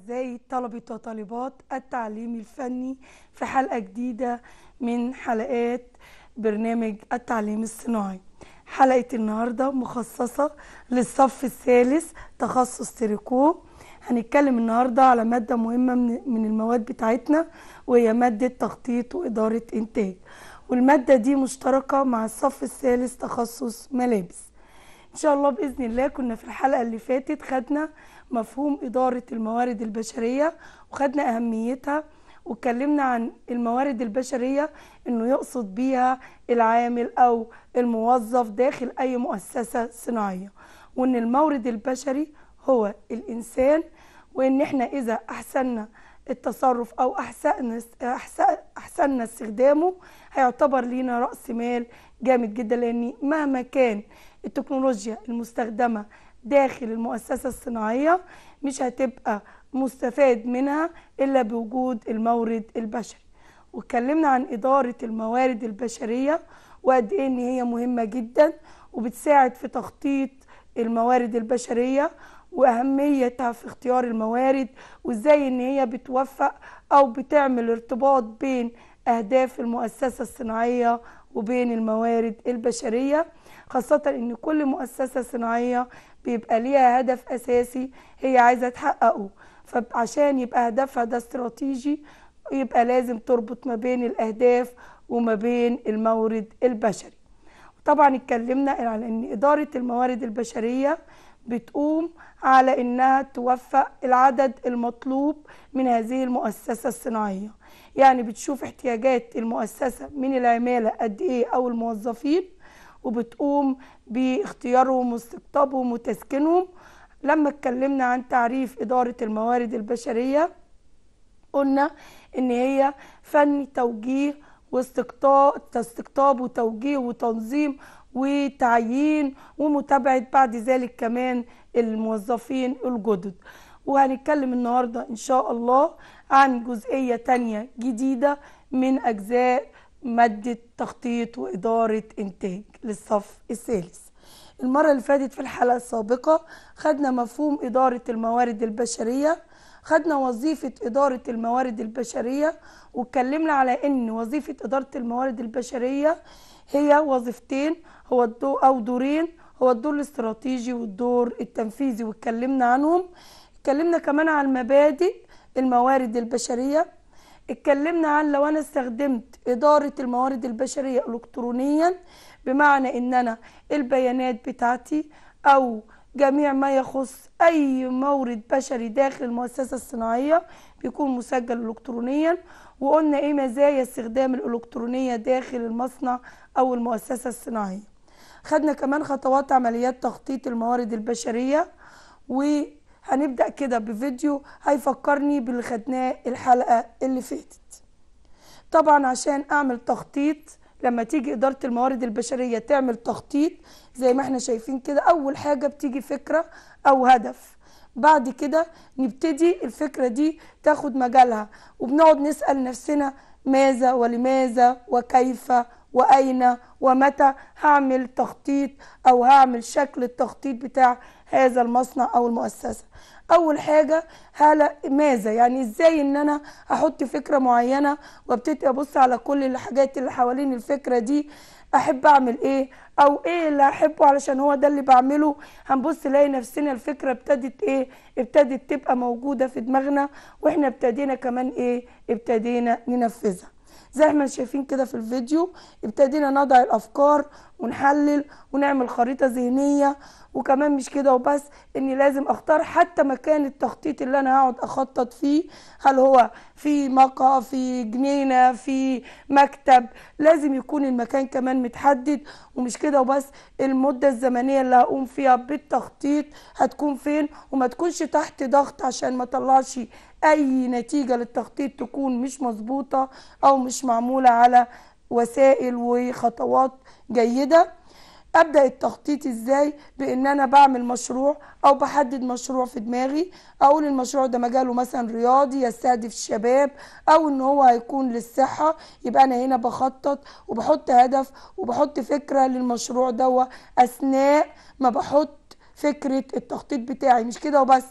أعزائي الطلبة وطالبات التعليم الفني في حلقة جديدة من حلقات برنامج التعليم الصناعي حلقة النهاردة مخصصة للصف الثالث تخصص تريكو هنتكلم النهاردة على مادة مهمة من المواد بتاعتنا وهي مادة تخطيط وإدارة إنتاج والمادة دي مشتركة مع الصف الثالث تخصص ملابس إن شاء الله بإذن الله كنا في الحلقة اللي فاتت خدنا مفهوم إدارة الموارد البشرية وخدنا أهميتها واتكلمنا عن الموارد البشرية إنه يقصد بيها العامل أو الموظف داخل أي مؤسسة صناعية وإن المورد البشري هو الإنسان وإن إحنا إذا أحسننا التصرف أو أحسن أحسننا استخدامه هيعتبر لينا رأس مال جامد جدا لأن مهما كان التكنولوجيا المستخدمة داخل المؤسسة الصناعية مش هتبقى مستفاد منها إلا بوجود المورد البشري واتكلمنا عن إدارة الموارد البشرية وقد إيه إن هي مهمة جدا وبتساعد في تخطيط الموارد البشرية وأهميتها في اختيار الموارد وإزاي إن هي بتوفق أو بتعمل ارتباط بين أهداف المؤسسة الصناعية وبين الموارد البشرية خاصة إن كل مؤسسة صناعية بيبقى ليها هدف اساسي هي عايزه تحققه فعشان يبقى هدفها ده استراتيجي يبقى لازم تربط ما بين الاهداف وما بين المورد البشري طبعا اتكلمنا على ان اداره الموارد البشريه بتقوم على انها توفق العدد المطلوب من هذه المؤسسه الصناعيه يعني بتشوف احتياجات المؤسسه من العماله قد ايه او الموظفين وبتقوم باختيارهم واستقطابهم وتسكينهم لما اتكلمنا عن تعريف إدارة الموارد البشرية قلنا إن هي فن توجيه واستقطاب وتوجيه وتنظيم وتعيين ومتابعة بعد ذلك كمان الموظفين الجدد وهنتكلم النهاردة إن شاء الله عن جزئية تانية جديدة من أجزاء مادة تخطيط وإدارة إنتاج للصف الثالث المرة اللي فاتت في الحلقة السابقة خدنا مفهوم إدارة الموارد البشرية خدنا وظيفة إدارة الموارد البشرية واتكلمنا على إن وظيفة إدارة الموارد البشرية هي وظيفتين هو الدو أو دورين هو الدور الاستراتيجي والدور التنفيذي واتكلمنا عنهم اتكلمنا كمان عن مبادئ الموارد البشرية اتكلمنا عن لو انا استخدمت اداره الموارد البشريه الكترونيا بمعنى ان انا البيانات بتاعتي او جميع ما يخص اي مورد بشري داخل المؤسسه الصناعيه بيكون مسجل الكترونيا وقلنا ايه مزايا استخدام الالكترونيه داخل المصنع او المؤسسه الصناعيه خدنا كمان خطوات عمليات تخطيط الموارد البشريه و هنبدأ كده بفيديو هيفكرني باللي خدناه الحلقة اللي فاتت طبعا عشان أعمل تخطيط لما تيجي إدارة الموارد البشرية تعمل تخطيط زي ما احنا شايفين كده أول حاجة بتيجي فكرة أو هدف بعد كده نبتدي الفكرة دي تاخد مجالها وبنقعد نسأل نفسنا ماذا ولماذا وكيف وأين ومتى هعمل تخطيط أو هعمل شكل التخطيط بتاع هذا المصنع او المؤسسه اول حاجه هلا ماذا يعني ازاي ان انا احط فكره معينه وابتدي ابص على كل الحاجات اللي حوالين الفكره دي احب اعمل ايه او ايه اللي احبه علشان هو ده اللي بعمله هنبص نلاقي نفسنا الفكره ابتدت ايه ابتدت تبقى موجوده في دماغنا واحنا ابتدينا كمان ايه ابتدينا ننفذها زي ما شايفين كده في الفيديو ابتدينا نضع الافكار ونحلل ونعمل خريطه ذهنيه وكمان مش كده وبس اني لازم اختار حتى مكان التخطيط اللي انا هقعد اخطط فيه هل هو في مقهى في جنينه في مكتب لازم يكون المكان كمان متحدد ومش كده وبس المده الزمنيه اللي هقوم فيها بالتخطيط هتكون فين وما تكونش تحت ضغط عشان ما طلعش اي نتيجه للتخطيط تكون مش مظبوطه او مش معموله على وسائل وخطوات جيده ابدا التخطيط ازاي بان انا بعمل مشروع او بحدد مشروع في دماغي اقول المشروع ده مجاله مثلا رياضي يستهدف الشباب او ان هو هيكون للصحه يبقى انا هنا بخطط وبحط هدف وبحط فكره للمشروع ده اثناء ما بحط فكره التخطيط بتاعي مش كده وبس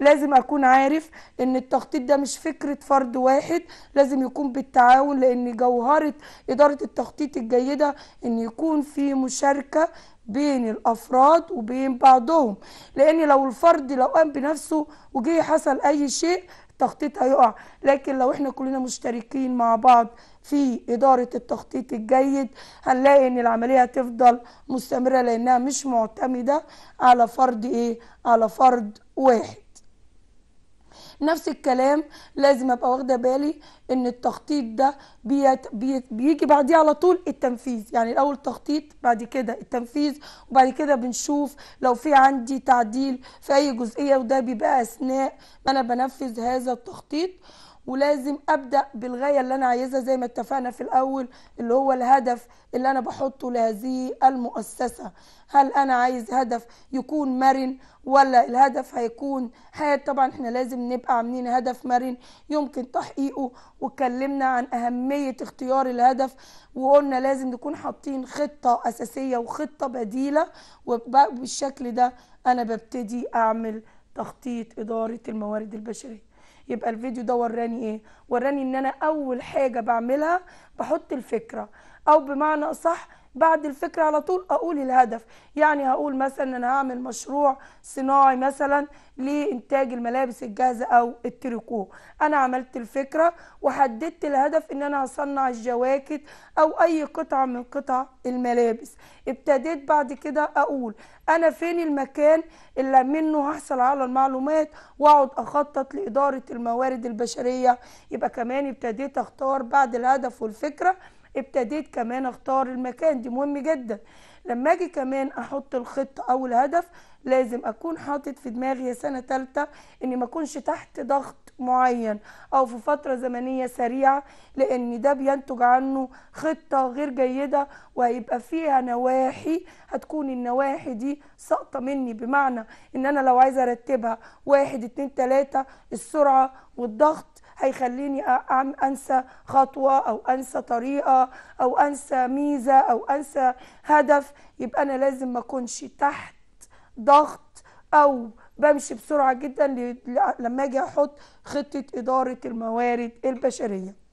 لازم اكون عارف ان التخطيط ده مش فكره فرد واحد لازم يكون بالتعاون لان جوهره اداره التخطيط الجيده ان يكون في مشاركه بين الافراد وبين بعضهم لان لو الفرد لو قام بنفسه وجه حصل اي شيء التخطيط هيقع لكن لو احنا كلنا مشتركين مع بعض في إدارة التخطيط الجيد هنلاقي إن العملية هتفضل مستمرة لأنها مش معتمدة على فرد إيه؟ على فرد واحد نفس الكلام لازم ابقى واخده بالي ان التخطيط ده بيت بيت بيجي بعديه على طول التنفيذ يعني الاول تخطيط بعد كده التنفيذ وبعد كده بنشوف لو في عندي تعديل في اي جزئيه وده بيبقى اثناء ما انا بنفذ هذا التخطيط ولازم ابدا بالغايه اللي انا عايزها زي ما اتفقنا في الاول اللي هو الهدف اللي انا بحطه لهذه المؤسسه هل انا عايز هدف يكون مرن ولا الهدف هيكون حياه طبعا احنا لازم نبقى عاملين هدف مرن يمكن تحقيقه واتكلمنا عن اهميه اختيار الهدف وقلنا لازم نكون حاطين خطه اساسيه وخطه بديله وبالشكل ده انا ببتدي اعمل تخطيط اداره الموارد البشريه يبقى الفيديو ده وراني ايه وراني ان انا اول حاجه بعملها بحط الفكره او بمعنى اصح بعد الفكرة على طول أقول الهدف يعني هقول مثلا أنا هعمل مشروع صناعي مثلا لإنتاج الملابس الجاهزة أو التريكو أنا عملت الفكرة وحددت الهدف أن أنا هصنع الجواكت أو أي قطعة من قطع الملابس ابتديت بعد كده أقول أنا فين المكان اللي منه هحصل على المعلومات وأقعد أخطط لإدارة الموارد البشرية يبقى كمان ابتديت أختار بعد الهدف والفكرة ابتديت كمان اختار المكان دي مهم جدا لما اجي كمان احط الخطه او الهدف لازم اكون حاطط في دماغي يا سنه ثالثه اني ما اكونش تحت ضغط معين او في فتره زمنيه سريعه لان ده بينتج عنه خطه غير جيده وهيبقى فيها نواحي هتكون النواحي دي ساقطه مني بمعنى ان انا لو عايزه ارتبها واحد اتنين تلاته السرعه والضغط هيخليني انسى خطوه او انسى طريقه او انسى ميزه او انسى هدف يبقى انا لازم ما اكونش تحت ضغط او بمشي بسرعه جدا لما اجي احط خطه اداره الموارد البشريه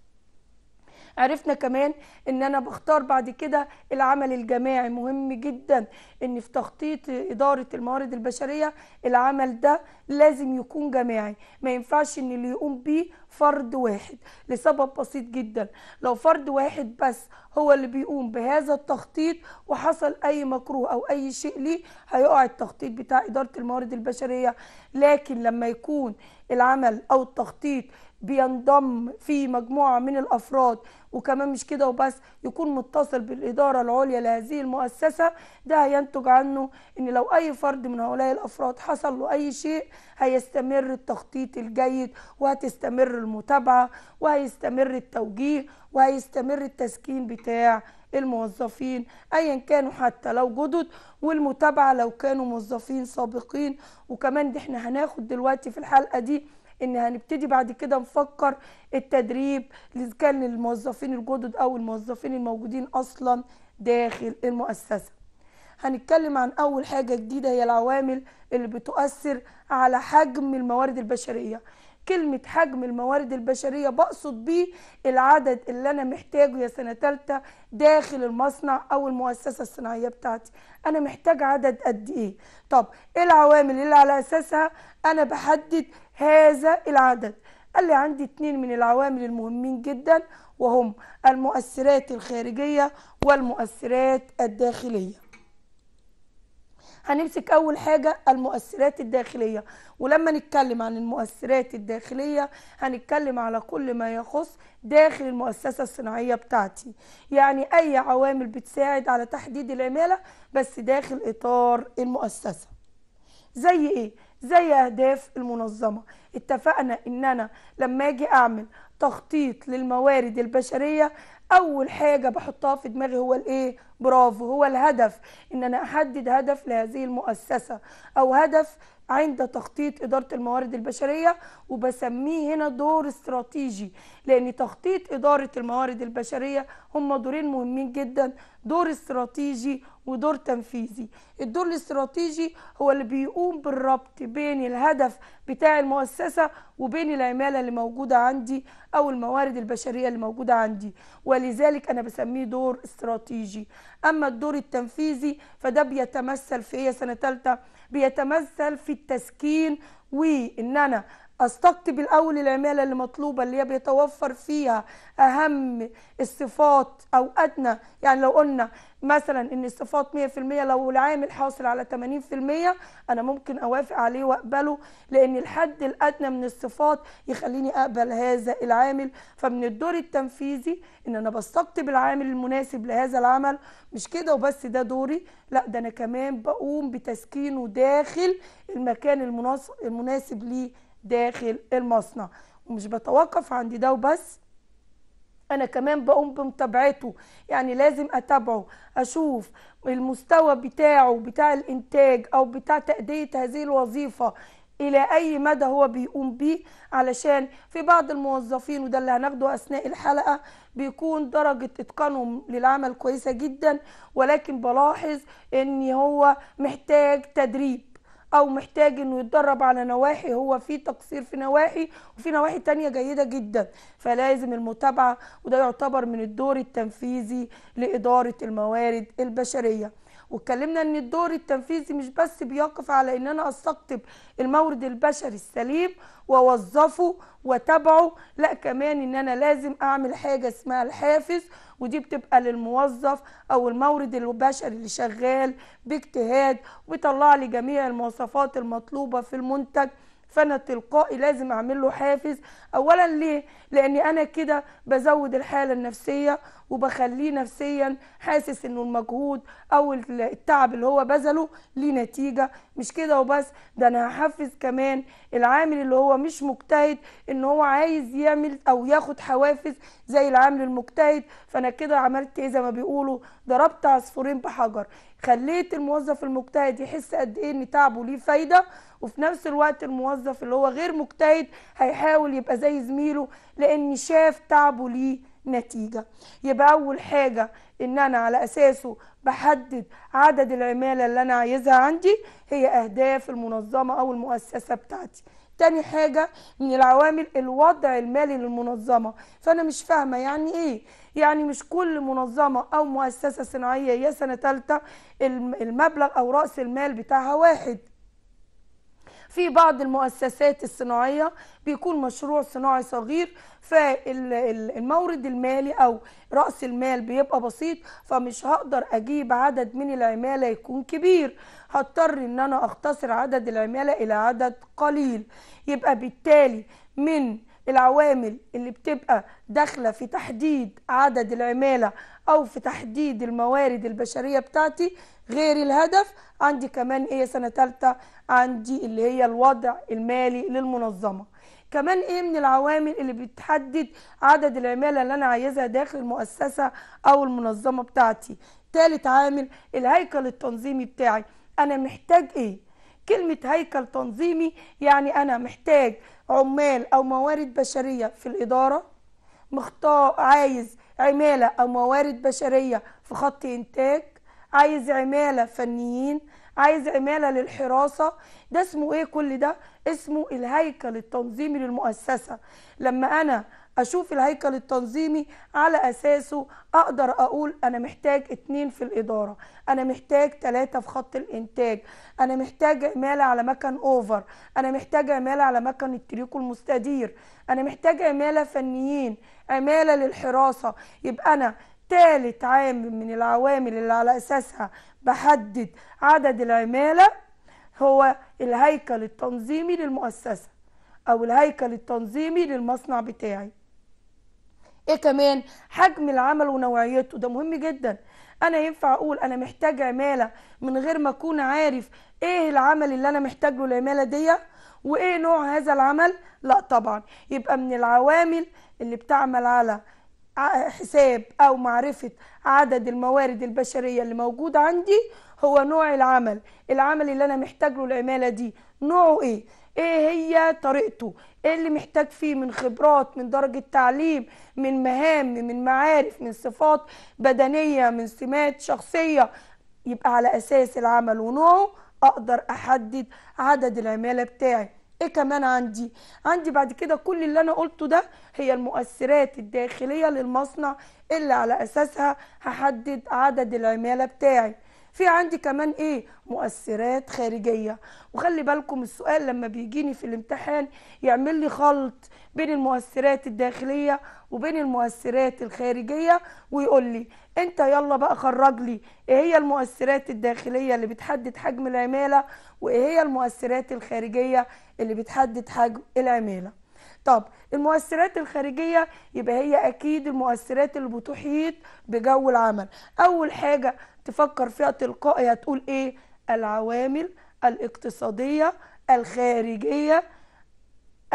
عرفنا كمان ان انا بختار بعد كده العمل الجماعي مهم جدا ان في تخطيط اداره الموارد البشريه العمل ده لازم يكون جماعي ما ينفعش ان اللي يقوم بيه فرد واحد لسبب بسيط جدا لو فرد واحد بس هو اللي بيقوم بهذا التخطيط وحصل اي مكروه او اي شيء ليه هيقع التخطيط بتاع اداره الموارد البشريه لكن لما يكون العمل او التخطيط بينضم في مجموعة من الأفراد وكمان مش كده وبس يكون متصل بالإدارة العليا لهذه المؤسسة ده هينتج عنه إن لو أي فرد من هؤلاء الأفراد حصل له أي شيء هيستمر التخطيط الجيد وهتستمر المتابعة وهيستمر التوجيه وهيستمر التسكين بتاع الموظفين ايا كانوا حتى لو جدد والمتابعه لو كانوا موظفين سابقين وكمان دي احنا هناخد دلوقتي في الحلقه دي ان هنبتدي بعد كده نفكر التدريب كان للموظفين الجدد او الموظفين الموجودين اصلا داخل المؤسسه هنتكلم عن اول حاجه جديده هي العوامل اللي بتؤثر على حجم الموارد البشريه كلمة حجم الموارد البشرية بقصد بيه العدد اللي أنا محتاجه يا سنة تالتة داخل المصنع أو المؤسسة الصناعية بتاعتي أنا محتاج عدد قد إيه طب إيه العوامل اللي على أساسها أنا بحدد هذا العدد قال لي عندي اتنين من العوامل المهمين جدا وهم المؤثرات الخارجية والمؤثرات الداخلية هنمسك اول حاجه المؤثرات الداخليه ولما نتكلم عن المؤثرات الداخليه هنتكلم على كل ما يخص داخل المؤسسه الصناعيه بتاعتي يعني اي عوامل بتساعد على تحديد العماله بس داخل اطار المؤسسه زي ايه زي اهداف المنظمه اتفقنا ان انا لما اجي اعمل تخطيط للموارد البشريه اول حاجه بحطها في دماغي هو الايه برافو هو الهدف ان انا احدد هدف لهذه المؤسسه او هدف عند تخطيط إدارة الموارد البشرية وبسميه هنا دور استراتيجي لأن تخطيط إدارة الموارد البشرية هم دورين مهمين جدا دور استراتيجي ودور تنفيذي الدور الاستراتيجي هو اللي بيقوم بالربط بين الهدف بتاع المؤسسة وبين العمالة اللي موجودة عندي أو الموارد البشرية اللي موجودة عندي ولذلك أنا بسميه دور استراتيجي أما الدور التنفيذي فده بيتمثل في هي إيه سنة ثالثة بيتمثل في التسكين وان انا استقطب الاول العماله اللي مطلوبه اللي هي بيتوفر فيها اهم الصفات او ادنى يعني لو قلنا مثلا ان الصفات 100% لو العامل حاصل على 80% انا ممكن اوافق عليه واقبله لان الحد الادنى من الصفات يخليني اقبل هذا العامل فمن الدور التنفيذي ان انا بستقطب العامل المناسب لهذا العمل مش كده وبس ده دوري لا ده انا كمان بقوم بتسكينه داخل المكان المناسب ليه داخل المصنع ومش بتوقف عند ده وبس انا كمان بقوم بمتابعته يعني لازم اتابعه اشوف المستوى بتاعه بتاع الانتاج او بتاع تاديه هذه الوظيفه الى اي مدى هو بيقوم بيه علشان في بعض الموظفين وده اللي هناخده اثناء الحلقه بيكون درجه اتقانهم للعمل كويسه جدا ولكن بلاحظ ان هو محتاج تدريب او محتاج انه يتدرب على نواحي هو في تقصير في نواحي وفي نواحي تانية جيدة جدا فلازم المتابعة وده يعتبر من الدور التنفيذي لإدارة الموارد البشرية واتكلمنا ان الدور التنفيذي مش بس بيقف على ان انا استقطب المورد البشري السليم واوظفه وتابعه لا كمان ان انا لازم اعمل حاجه اسمها الحافز ودي بتبقى للموظف او المورد البشري اللي شغال باجتهاد وبيطلع لي جميع المواصفات المطلوبه في المنتج فانا تلقائي لازم اعمل له حافز اولا ليه لاني انا كده بزود الحاله النفسيه وبخليه نفسيا حاسس انه المجهود او التعب اللي هو بذله ليه نتيجه مش كده وبس ده انا هحفز كمان العامل اللي هو مش مجتهد ان هو عايز يعمل او ياخد حوافز زي العامل المجتهد فانا كده عملت ايه زي ما بيقولوا ضربت عصفورين بحجر خليت الموظف المجتهد يحس قد ايه ان تعبه ليه فايده وفي نفس الوقت الموظف اللي هو غير مجتهد هيحاول يبقى زي زميله لان شاف تعبه ليه نتيجه يبقى اول حاجه ان انا على اساسه بحدد عدد العماله اللي انا عايزها عندي هي اهداف المنظمه او المؤسسه بتاعتي تاني حاجة من العوامل الوضع المالي للمنظمة فأنا مش فاهمة يعني إيه يعني مش كل منظمة أو مؤسسة صناعية يا سنة ثالثة المبلغ أو رأس المال بتاعها واحد في بعض المؤسسات الصناعية بيكون مشروع صناعي صغير فالمورد المالي أو رأس المال بيبقى بسيط فمش هقدر أجيب عدد من العمالة يكون كبير هضطر إن أنا أختصر عدد العمالة إلى عدد قليل يبقى بالتالي من العوامل اللي بتبقى داخله في تحديد عدد العماله او في تحديد الموارد البشريه بتاعتي غير الهدف عندي كمان ايه سنه ثالثه عندي اللي هي الوضع المالي للمنظمه كمان ايه من العوامل اللي بتحدد عدد العماله اللي انا عايزها داخل المؤسسه او المنظمه بتاعتي ثالث عامل الهيكل التنظيمي بتاعي انا محتاج ايه كلمة هيكل تنظيمي يعني أنا محتاج عمال أو موارد بشرية في الإدارة مختار عايز عمالة أو موارد بشرية في خط إنتاج عايز عمالة فنيين عايز عمالة للحراسة ده اسمه إيه كل ده؟ اسمه الهيكل التنظيمي للمؤسسة لما أنا اشوف الهيكل التنظيمي على اساسه اقدر اقول انا محتاج اتنين في الاداره انا محتاج تلاتة في خط الانتاج انا محتاج عماله على مكان اوفر انا محتاج عماله على مكان التريكو المستدير انا محتاج عماله فنيين عماله للحراسه يبقى انا تالت عامل من العوامل اللي على اساسها بحدد عدد العماله هو الهيكل التنظيمي للمؤسسه او الهيكل التنظيمي للمصنع بتاعي ايه كمان حجم العمل ونوعيته ده مهم جدا انا ينفع اقول انا محتاج عماله من غير ما اكون عارف ايه العمل اللي انا محتاج له العماله دي وايه نوع هذا العمل لا طبعا يبقى من العوامل اللي بتعمل على حساب او معرفه عدد الموارد البشريه اللي موجوده عندي هو نوع العمل العمل اللي انا محتاج له العماله دي نوعه ايه ايه هي طريقته ايه اللي محتاج فيه من خبرات من درجة تعليم من مهام من معارف من صفات بدنية من سمات شخصية يبقى على أساس العمل ونوعه أقدر أحدد عدد العمالة بتاعي ايه كمان عندي عندي بعد كده كل اللي انا قلته ده هي المؤثرات الداخليه للمصنع اللي على اساسها هحدد عدد العماله بتاعي في عندي كمان ايه مؤثرات خارجيه وخلي بالكم السؤال لما بيجيني في الامتحان يعمل لي خلط بين المؤثرات الداخليه وبين المؤثرات الخارجيه ويقول لي انت يلا بقى خرج لي ايه هي المؤثرات الداخليه اللي بتحدد حجم العماله وايه هي المؤثرات الخارجيه اللي بتحدد حجم العماله طب المؤثرات الخارجية يبقى هي أكيد المؤثرات اللي بتحيط بجو العمل أول حاجة تفكر فيها تلقائي هتقول ايه العوامل الاقتصادية الخارجية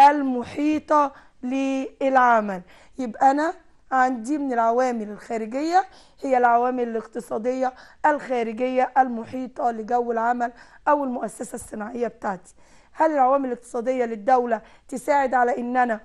المحيطة للعمل يبقى أنا عندي من العوامل الخارجية هي العوامل الاقتصادية الخارجية المحيطة لجو العمل أو المؤسسة الصناعية بتاعتي هل العوامل الاقتصادية للدولة تساعد على أن أنا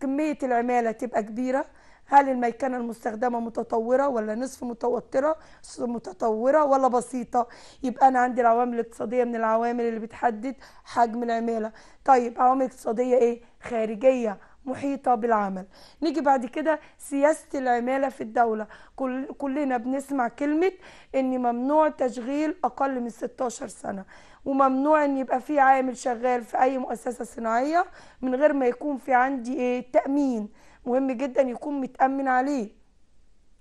كمية العمالة تبقى كبيرة؟ هل الميكنة المستخدمة متطورة ولا نصف متوترة متطورة ولا بسيطة يبقى أنا عندي العوامل الاقتصادية من العوامل اللي بتحدد حجم العمالة طيب عوامل اقتصادية إيه خارجية محيطة بالعمل نيجي بعد كده سياسة العمالة في الدولة كل كلنا بنسمع كلمة ان ممنوع تشغيل اقل من 16 سنة وممنوع ان يبقى في عامل شغال في اي مؤسسة صناعية من غير ما يكون في عندي ايه تأمين مهم جدا يكون متأمن عليه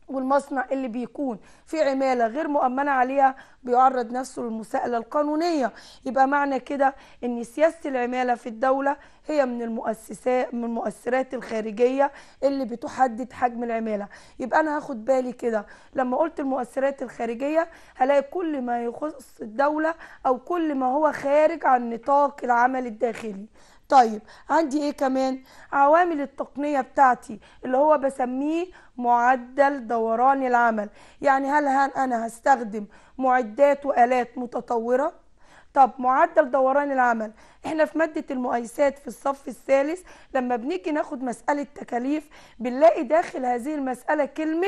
والمصنع اللي بيكون في عماله غير مؤمنه عليها بيعرض نفسه للمساءله القانونيه يبقى معنى كده ان سياسه العماله في الدوله هي من المؤسسات من المؤثرات الخارجيه اللي بتحدد حجم العماله يبقى انا هاخد بالي كده لما قلت المؤثرات الخارجيه هلاقي كل ما يخص الدوله او كل ما هو خارج عن نطاق العمل الداخلي طيب عندي ايه كمان عوامل التقنية بتاعتي اللي هو بسميه معدل دوران العمل يعني هل انا هستخدم معدات والات متطورة طب معدل دوران العمل احنا في مادة المؤيسات في الصف الثالث لما بنيجي ناخد مسألة تكاليف بنلاقي داخل هذه المسألة كلمة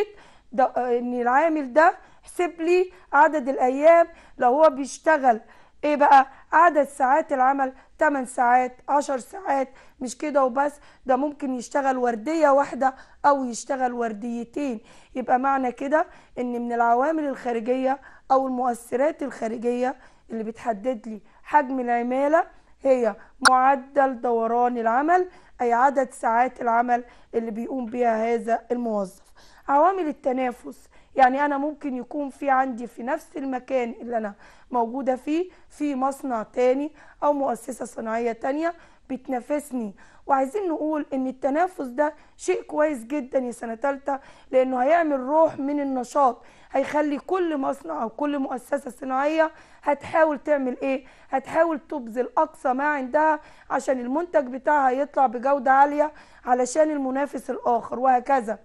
ان العامل ده احسب لي عدد الايام لو هو بيشتغل ايه بقى عدد ساعات العمل 8 ساعات 10 ساعات مش كده وبس ده ممكن يشتغل وردية واحدة أو يشتغل ورديتين يبقى معنى كده إن من العوامل الخارجية أو المؤثرات الخارجية اللي بتحدد لي حجم العمالة هي معدل دوران العمل أي عدد ساعات العمل اللي بيقوم بها هذا الموظف عوامل التنافس يعني انا ممكن يكون في عندي في نفس المكان اللي انا موجوده فيه في مصنع تاني او مؤسسه صناعيه تانيه بتنافسني وعايزين نقول ان التنافس ده شيء كويس جدا يا سنه ثالثه لانه هيعمل روح من النشاط هيخلي كل مصنع او كل مؤسسه صناعيه هتحاول تعمل ايه هتحاول تبذل اقصى ما عندها عشان المنتج بتاعها يطلع بجوده عاليه علشان المنافس الاخر وهكذا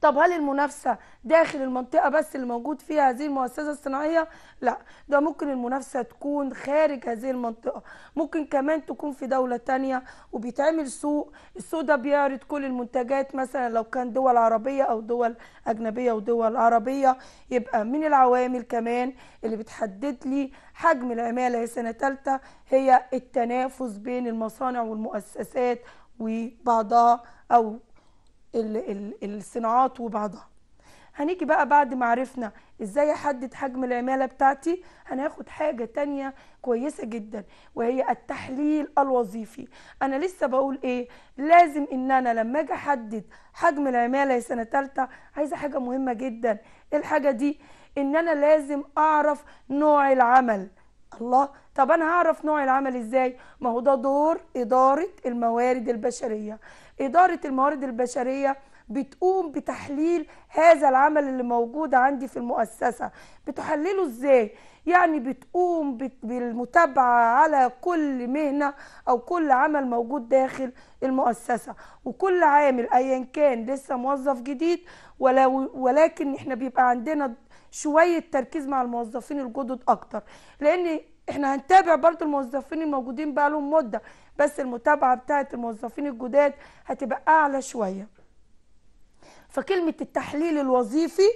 طب هل المنافسه داخل المنطقه بس اللي موجود فيها هذه المؤسسه الصناعيه لا ده ممكن المنافسه تكون خارج هذه المنطقه ممكن كمان تكون في دوله تانية وبيتعمل سوق السوق ده بيعرض كل المنتجات مثلا لو كان دول عربيه او دول اجنبيه ودول عربيه يبقى من العوامل كمان اللي بتحدد لي حجم العماله هي سنه ثالثه هي التنافس بين المصانع والمؤسسات وبعضها او الصناعات وبعضها هنيجي بقى بعد ما عرفنا ازاي احدد حجم العماله بتاعتي هناخد حاجه تانية كويسه جدا وهي التحليل الوظيفي انا لسه بقول ايه لازم ان انا لما اجي احدد حجم العماله يا سنه ثالثه عايزه حاجه مهمه جدا الحاجه دي ان انا لازم اعرف نوع العمل الله طب انا هعرف نوع العمل ازاي ما هو ده دور اداره الموارد البشريه إدارة الموارد البشرية بتقوم بتحليل هذا العمل اللي موجود عندي في المؤسسة بتحلله ازاي يعني بتقوم بالمتابعة على كل مهنة أو كل عمل موجود داخل المؤسسة وكل عامل أيا كان لسه موظف جديد ولكن احنا بيبقى عندنا شوية تركيز مع الموظفين الجدد أكتر لأن احنا هنتابع برضو الموظفين الموجودين بقالهم مدة بس المتابعه بتاعت الموظفين الجداد هتبقى اعلى شويه فكلمه التحليل الوظيفي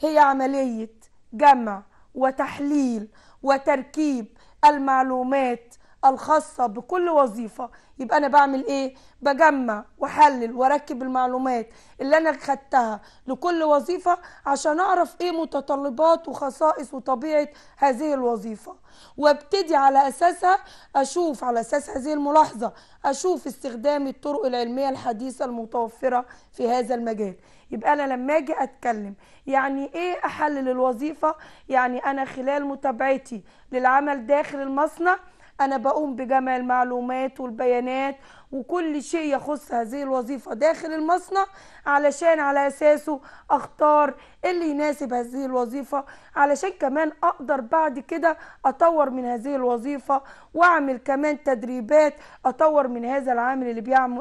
هي عمليه جمع وتحليل وتركيب المعلومات الخاصة بكل وظيفة يبقى أنا بعمل إيه؟ بجمع وأحلل وأركب المعلومات اللي أنا خدتها لكل وظيفة عشان أعرف إيه متطلبات وخصائص وطبيعة هذه الوظيفة وابتدي على أساسها أشوف على أساس هذه الملاحظة أشوف استخدام الطرق العلمية الحديثة المتوفرة في هذا المجال يبقى أنا لما أجي أتكلم يعني إيه أحلل الوظيفة؟ يعني أنا خلال متابعتي للعمل داخل المصنع أنا بقوم بجمع المعلومات والبيانات وكل شيء يخص هذه الوظيفة داخل المصنع علشان على أساسه أختار اللي يناسب هذه الوظيفة علشان كمان أقدر بعد كده أطور من هذه الوظيفة وأعمل كمان تدريبات أطور من هذا العامل اللي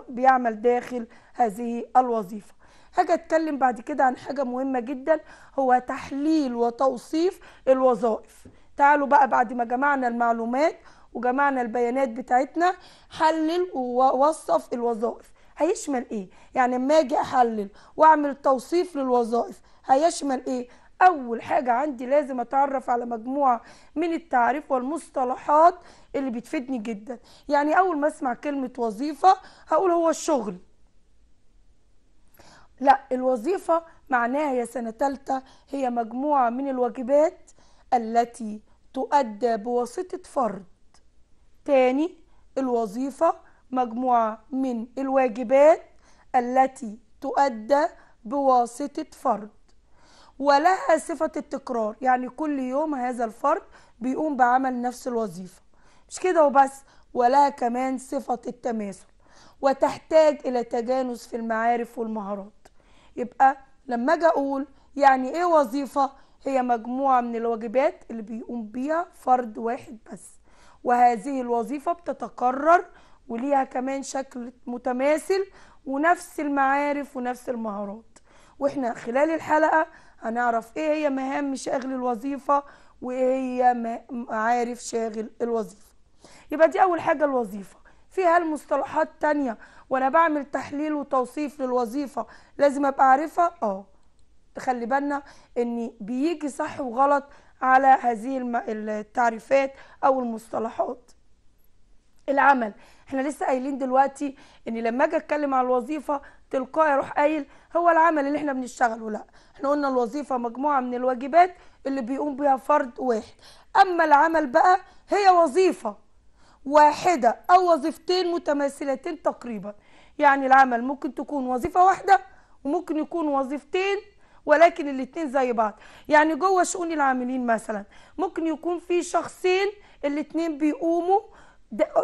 بيعمل داخل هذه الوظيفة هاجي اتكلم بعد كده عن حاجه مهمه جدا هو تحليل وتوصيف الوظائف تعالوا بقى بعد ما جمعنا المعلومات وجمعنا البيانات بتاعتنا حلل ووصف الوظائف هيشمل ايه يعني اما اجي احلل واعمل توصيف للوظائف هيشمل ايه اول حاجه عندي لازم اتعرف على مجموعه من التعريف والمصطلحات اللي بتفيدني جدا يعني اول ما اسمع كلمه وظيفه هقول هو الشغل لا الوظيفه معناها يا سنه ثالثه هي مجموعه من الواجبات التي تؤدى بواسطه فرد تاني الوظيفة مجموعة من الواجبات التي تؤدى بواسطة فرد ولها صفة التكرار يعني كل يوم هذا الفرد بيقوم بعمل نفس الوظيفة مش كده وبس ولها كمان صفة التماثل وتحتاج إلى تجانس في المعارف والمهارات يبقى لما أجي أقول يعني إيه وظيفة هي مجموعة من الواجبات اللي بيقوم بيها فرد واحد بس وهذه الوظيفة بتتكرر وليها كمان شكل متماثل ونفس المعارف ونفس المهارات واحنا خلال الحلقة هنعرف ايه هي مهام شاغل الوظيفة وايه هي معارف شاغل الوظيفة يبقى دي اول حاجة الوظيفة فيها المصطلحات تانية وانا بعمل تحليل وتوصيف للوظيفة لازم ابقى عارفها اه خلي بالنا ان بيجي صح وغلط على هذه التعريفات أو المصطلحات العمل احنا لسه قايلين دلوقتي ان لما اجي اتكلم على الوظيفه تلقائي اروح قايل هو العمل اللي احنا بنشتغله لا احنا قلنا الوظيفه مجموعه من الواجبات اللي بيقوم بها فرد واحد اما العمل بقى هي وظيفه واحده او وظيفتين متماثلتين تقريبا يعني العمل ممكن تكون وظيفه واحده وممكن يكون وظيفتين ولكن الاثنين زي بعض يعني جوه شؤون العاملين مثلا ممكن يكون في شخصين الاثنين بيقوموا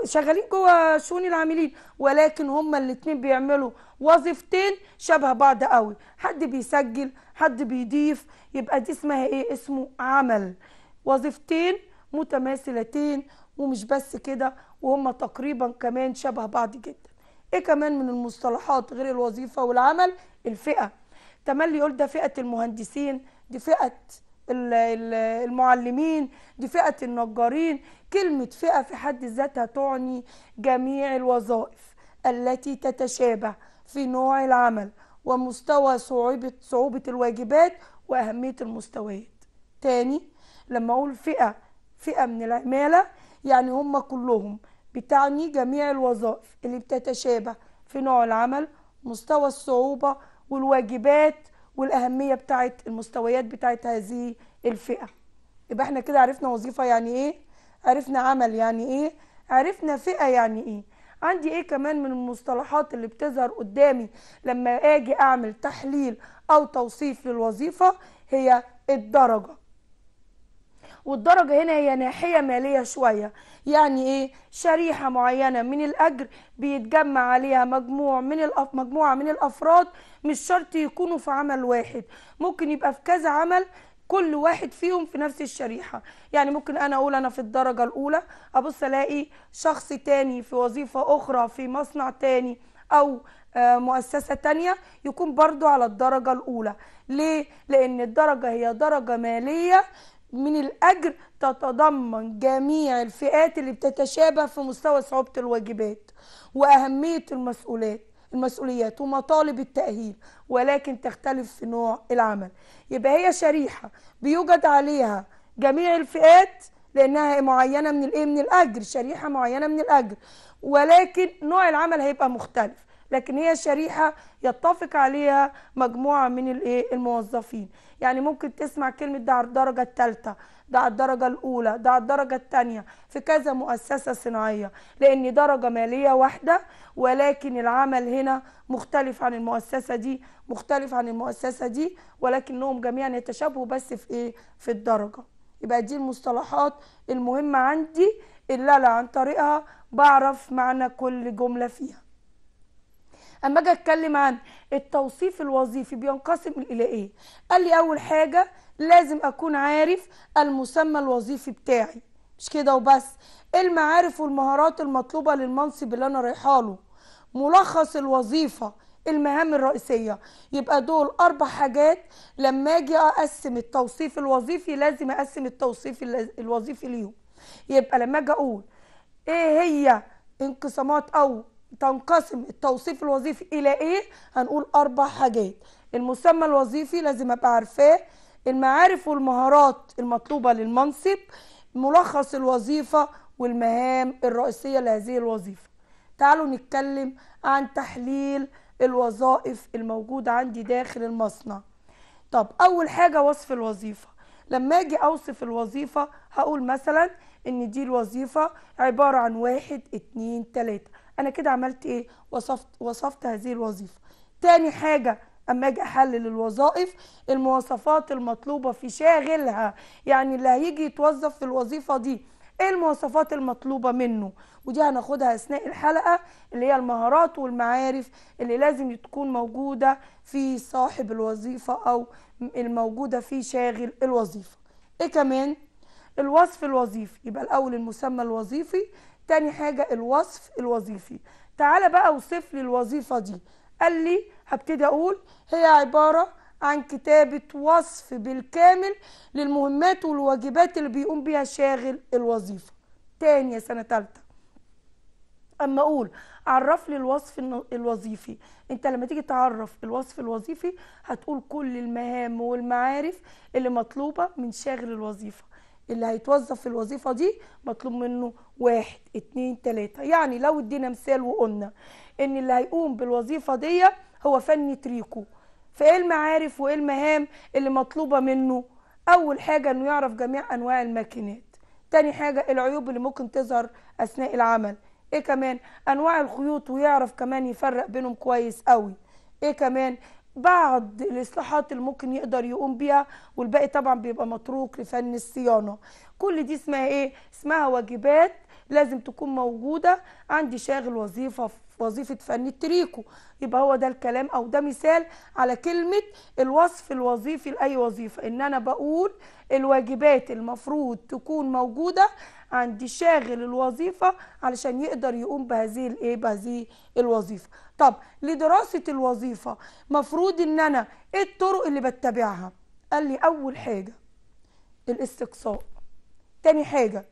شغالين جوه شؤون العاملين ولكن هما الاثنين بيعملوا وظيفتين شبه بعض قوي حد بيسجل حد بيضيف يبقى دي اسمها ايه اسمه عمل وظيفتين متماثلتين ومش بس كده وهم تقريبا كمان شبه بعض جدا ايه كمان من المصطلحات غير الوظيفه والعمل الفئه تملي يقول ده فئه المهندسين دي فئه المعلمين دي فئه النجارين كلمه فئه في حد ذاتها تعني جميع الوظائف التي تتشابه في نوع العمل ومستوى صعوبه صعوبه الواجبات واهميه المستويات تاني لما اقول فئه فئه من العماله يعني هم كلهم بتعني جميع الوظائف اللي بتتشابه في نوع العمل مستوى الصعوبه والواجبات والاهميه بتاعه المستويات بتاعه هذه الفئه يبقى احنا كده عرفنا وظيفه يعني ايه عرفنا عمل يعني ايه عرفنا فئه يعني ايه عندي ايه كمان من المصطلحات اللي بتظهر قدامي لما اجي اعمل تحليل او توصيف للوظيفه هي الدرجه والدرجة هنا هي ناحية مالية شوية يعني ايه شريحة معينة من الأجر بيتجمع عليها مجموع من مجموعة من الأفراد مش شرط يكونوا في عمل واحد ممكن يبقى في كذا عمل كل واحد فيهم في نفس الشريحة يعني ممكن أنا أقول أنا في الدرجة الأولى أبص ألاقي شخص تاني في وظيفة أخرى في مصنع تاني أو آه، مؤسسة تانية يكون برضو على الدرجة الأولى ليه؟ لأن الدرجة هي درجة مالية من الأجر تتضمن جميع الفئات اللي بتتشابه في مستوى صعوبة الواجبات وأهمية المسؤولات المسؤوليات ومطالب التأهيل ولكن تختلف في نوع العمل يبقى هي شريحة بيوجد عليها جميع الفئات لأنها معينة من الإيه من الأجر شريحة معينة من الأجر ولكن نوع العمل هيبقى مختلف لكن هي شريحة يتفق عليها مجموعة من إيه، الموظفين يعني ممكن تسمع كلمة ده على الدرجة الثالثة ده على الدرجه الاولى ده على الدرجه الثانيه في كذا مؤسسه صناعيه لان درجه ماليه واحده ولكن العمل هنا مختلف عن المؤسسه دي مختلف عن المؤسسه دي ولكنهم جميعا يتشابهوا بس في ايه في الدرجه يبقى دي المصطلحات المهمه عندي اللي انا عن طريقها بعرف معنى كل جمله فيها اما اجي اتكلم عن التوصيف الوظيفي بينقسم الى ايه قال لي اول حاجه لازم اكون عارف المسمى الوظيفي بتاعي مش كده وبس المعارف والمهارات المطلوبه للمنصب اللي انا رايحه له ملخص الوظيفه المهام الرئيسية يبقى دول أربع حاجات لما أجي أقسم التوصيف الوظيفي لازم أقسم التوصيف الوظيفي ليهم يبقى لما أجي أقول إيه هي انقسامات أو تنقسم التوصيف الوظيفي الى ايه هنقول اربع حاجات المسمى الوظيفي لازم ابقى عارفاه المعارف والمهارات المطلوبه للمنصب ملخص الوظيفه والمهام الرئيسيه لهذه الوظيفه تعالوا نتكلم عن تحليل الوظائف الموجوده عندي داخل المصنع طب اول حاجه وصف الوظيفه لما اجي اوصف الوظيفه هقول مثلا ان دي الوظيفه عباره عن واحد اتنين تلاته انا كده عملت ايه وصفت وصفت هذه الوظيفه تاني حاجه اما اجي احلل الوظائف المواصفات المطلوبه في شاغلها يعني اللي هيجي يتوظف في الوظيفه دي ايه المواصفات المطلوبه منه ودي هناخدها اثناء الحلقه اللي هي المهارات والمعارف اللي لازم تكون موجوده في صاحب الوظيفه او الموجوده في شاغل الوظيفه ايه كمان الوصف الوظيفي يبقى الاول المسمى الوظيفي تاني حاجه الوصف الوظيفي تعالى بقى وصف لي الوظيفه دي قال لي هبتدي اقول هي عباره عن كتابة وصف بالكامل للمهمات والواجبات اللي بيقوم بيها شاغل الوظيفة تانية سنة تالتة أما أقول عرف لي الوصف الوظيفي أنت لما تيجي تعرف الوصف الوظيفي هتقول كل المهام والمعارف اللي مطلوبة من شاغل الوظيفة اللي هيتوظف في الوظيفه دي مطلوب منه واحد اتنين تلاته يعني لو ادينا مثال وقلنا ان اللي هيقوم بالوظيفه دي هو فني تريكو فايه المعارف وايه المهام اللي مطلوبه منه اول حاجه انه يعرف جميع انواع الماكينات تاني حاجه العيوب اللي ممكن تظهر اثناء العمل ايه كمان انواع الخيوط ويعرف كمان يفرق بينهم كويس قوي ايه كمان بعض الاصلاحات اللي ممكن يقدر يقوم بيها والباقي طبعا بيبقى متروك لفن الصيانه كل دي اسمها ايه اسمها واجبات لازم تكون موجوده عندي شاغل وظيفه في وظيفه فن التريكو يبقى هو ده الكلام او ده مثال على كلمه الوصف الوظيفي لاي وظيفه ان انا بقول الواجبات المفروض تكون موجوده عندي شاغل الوظيفه علشان يقدر يقوم بهذه الايه بهذه الوظيفه طب لدراسه الوظيفه مفروض ان انا ايه الطرق اللي بتبعها قال لي اول حاجه الاستقصاء تاني حاجه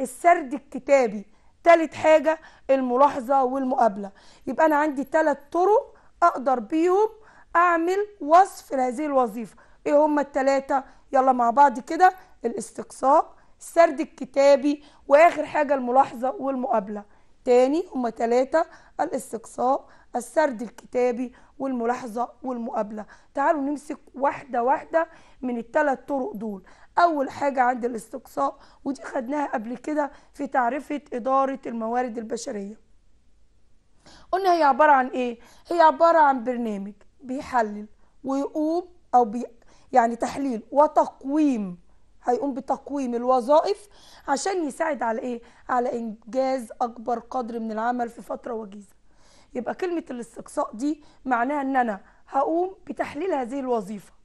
السرد الكتابي تالت حاجة الملاحظة والمقابلة يبقى أنا عندي تلات طرق أقدر بيهم أعمل وصف لهذه الوظيفة إيه هما التلاتة يلا مع بعض كده الاستقصاء السرد الكتابي وآخر حاجة الملاحظة والمقابلة تاني هما تلاتة الاستقصاء السرد الكتابي والملاحظة والمقابلة تعالوا نمسك واحدة واحدة من التلات طرق دول اول حاجه عند الاستقصاء ودي خدناها قبل كده في تعرفه اداره الموارد البشريه قلنا هي عباره عن ايه هي عباره عن برنامج بيحلل ويقوم او بي يعني تحليل وتقويم هيقوم بتقويم الوظائف عشان يساعد على ايه على انجاز اكبر قدر من العمل في فتره وجيزه يبقى كلمه الاستقصاء دي معناها ان انا هقوم بتحليل هذه الوظيفه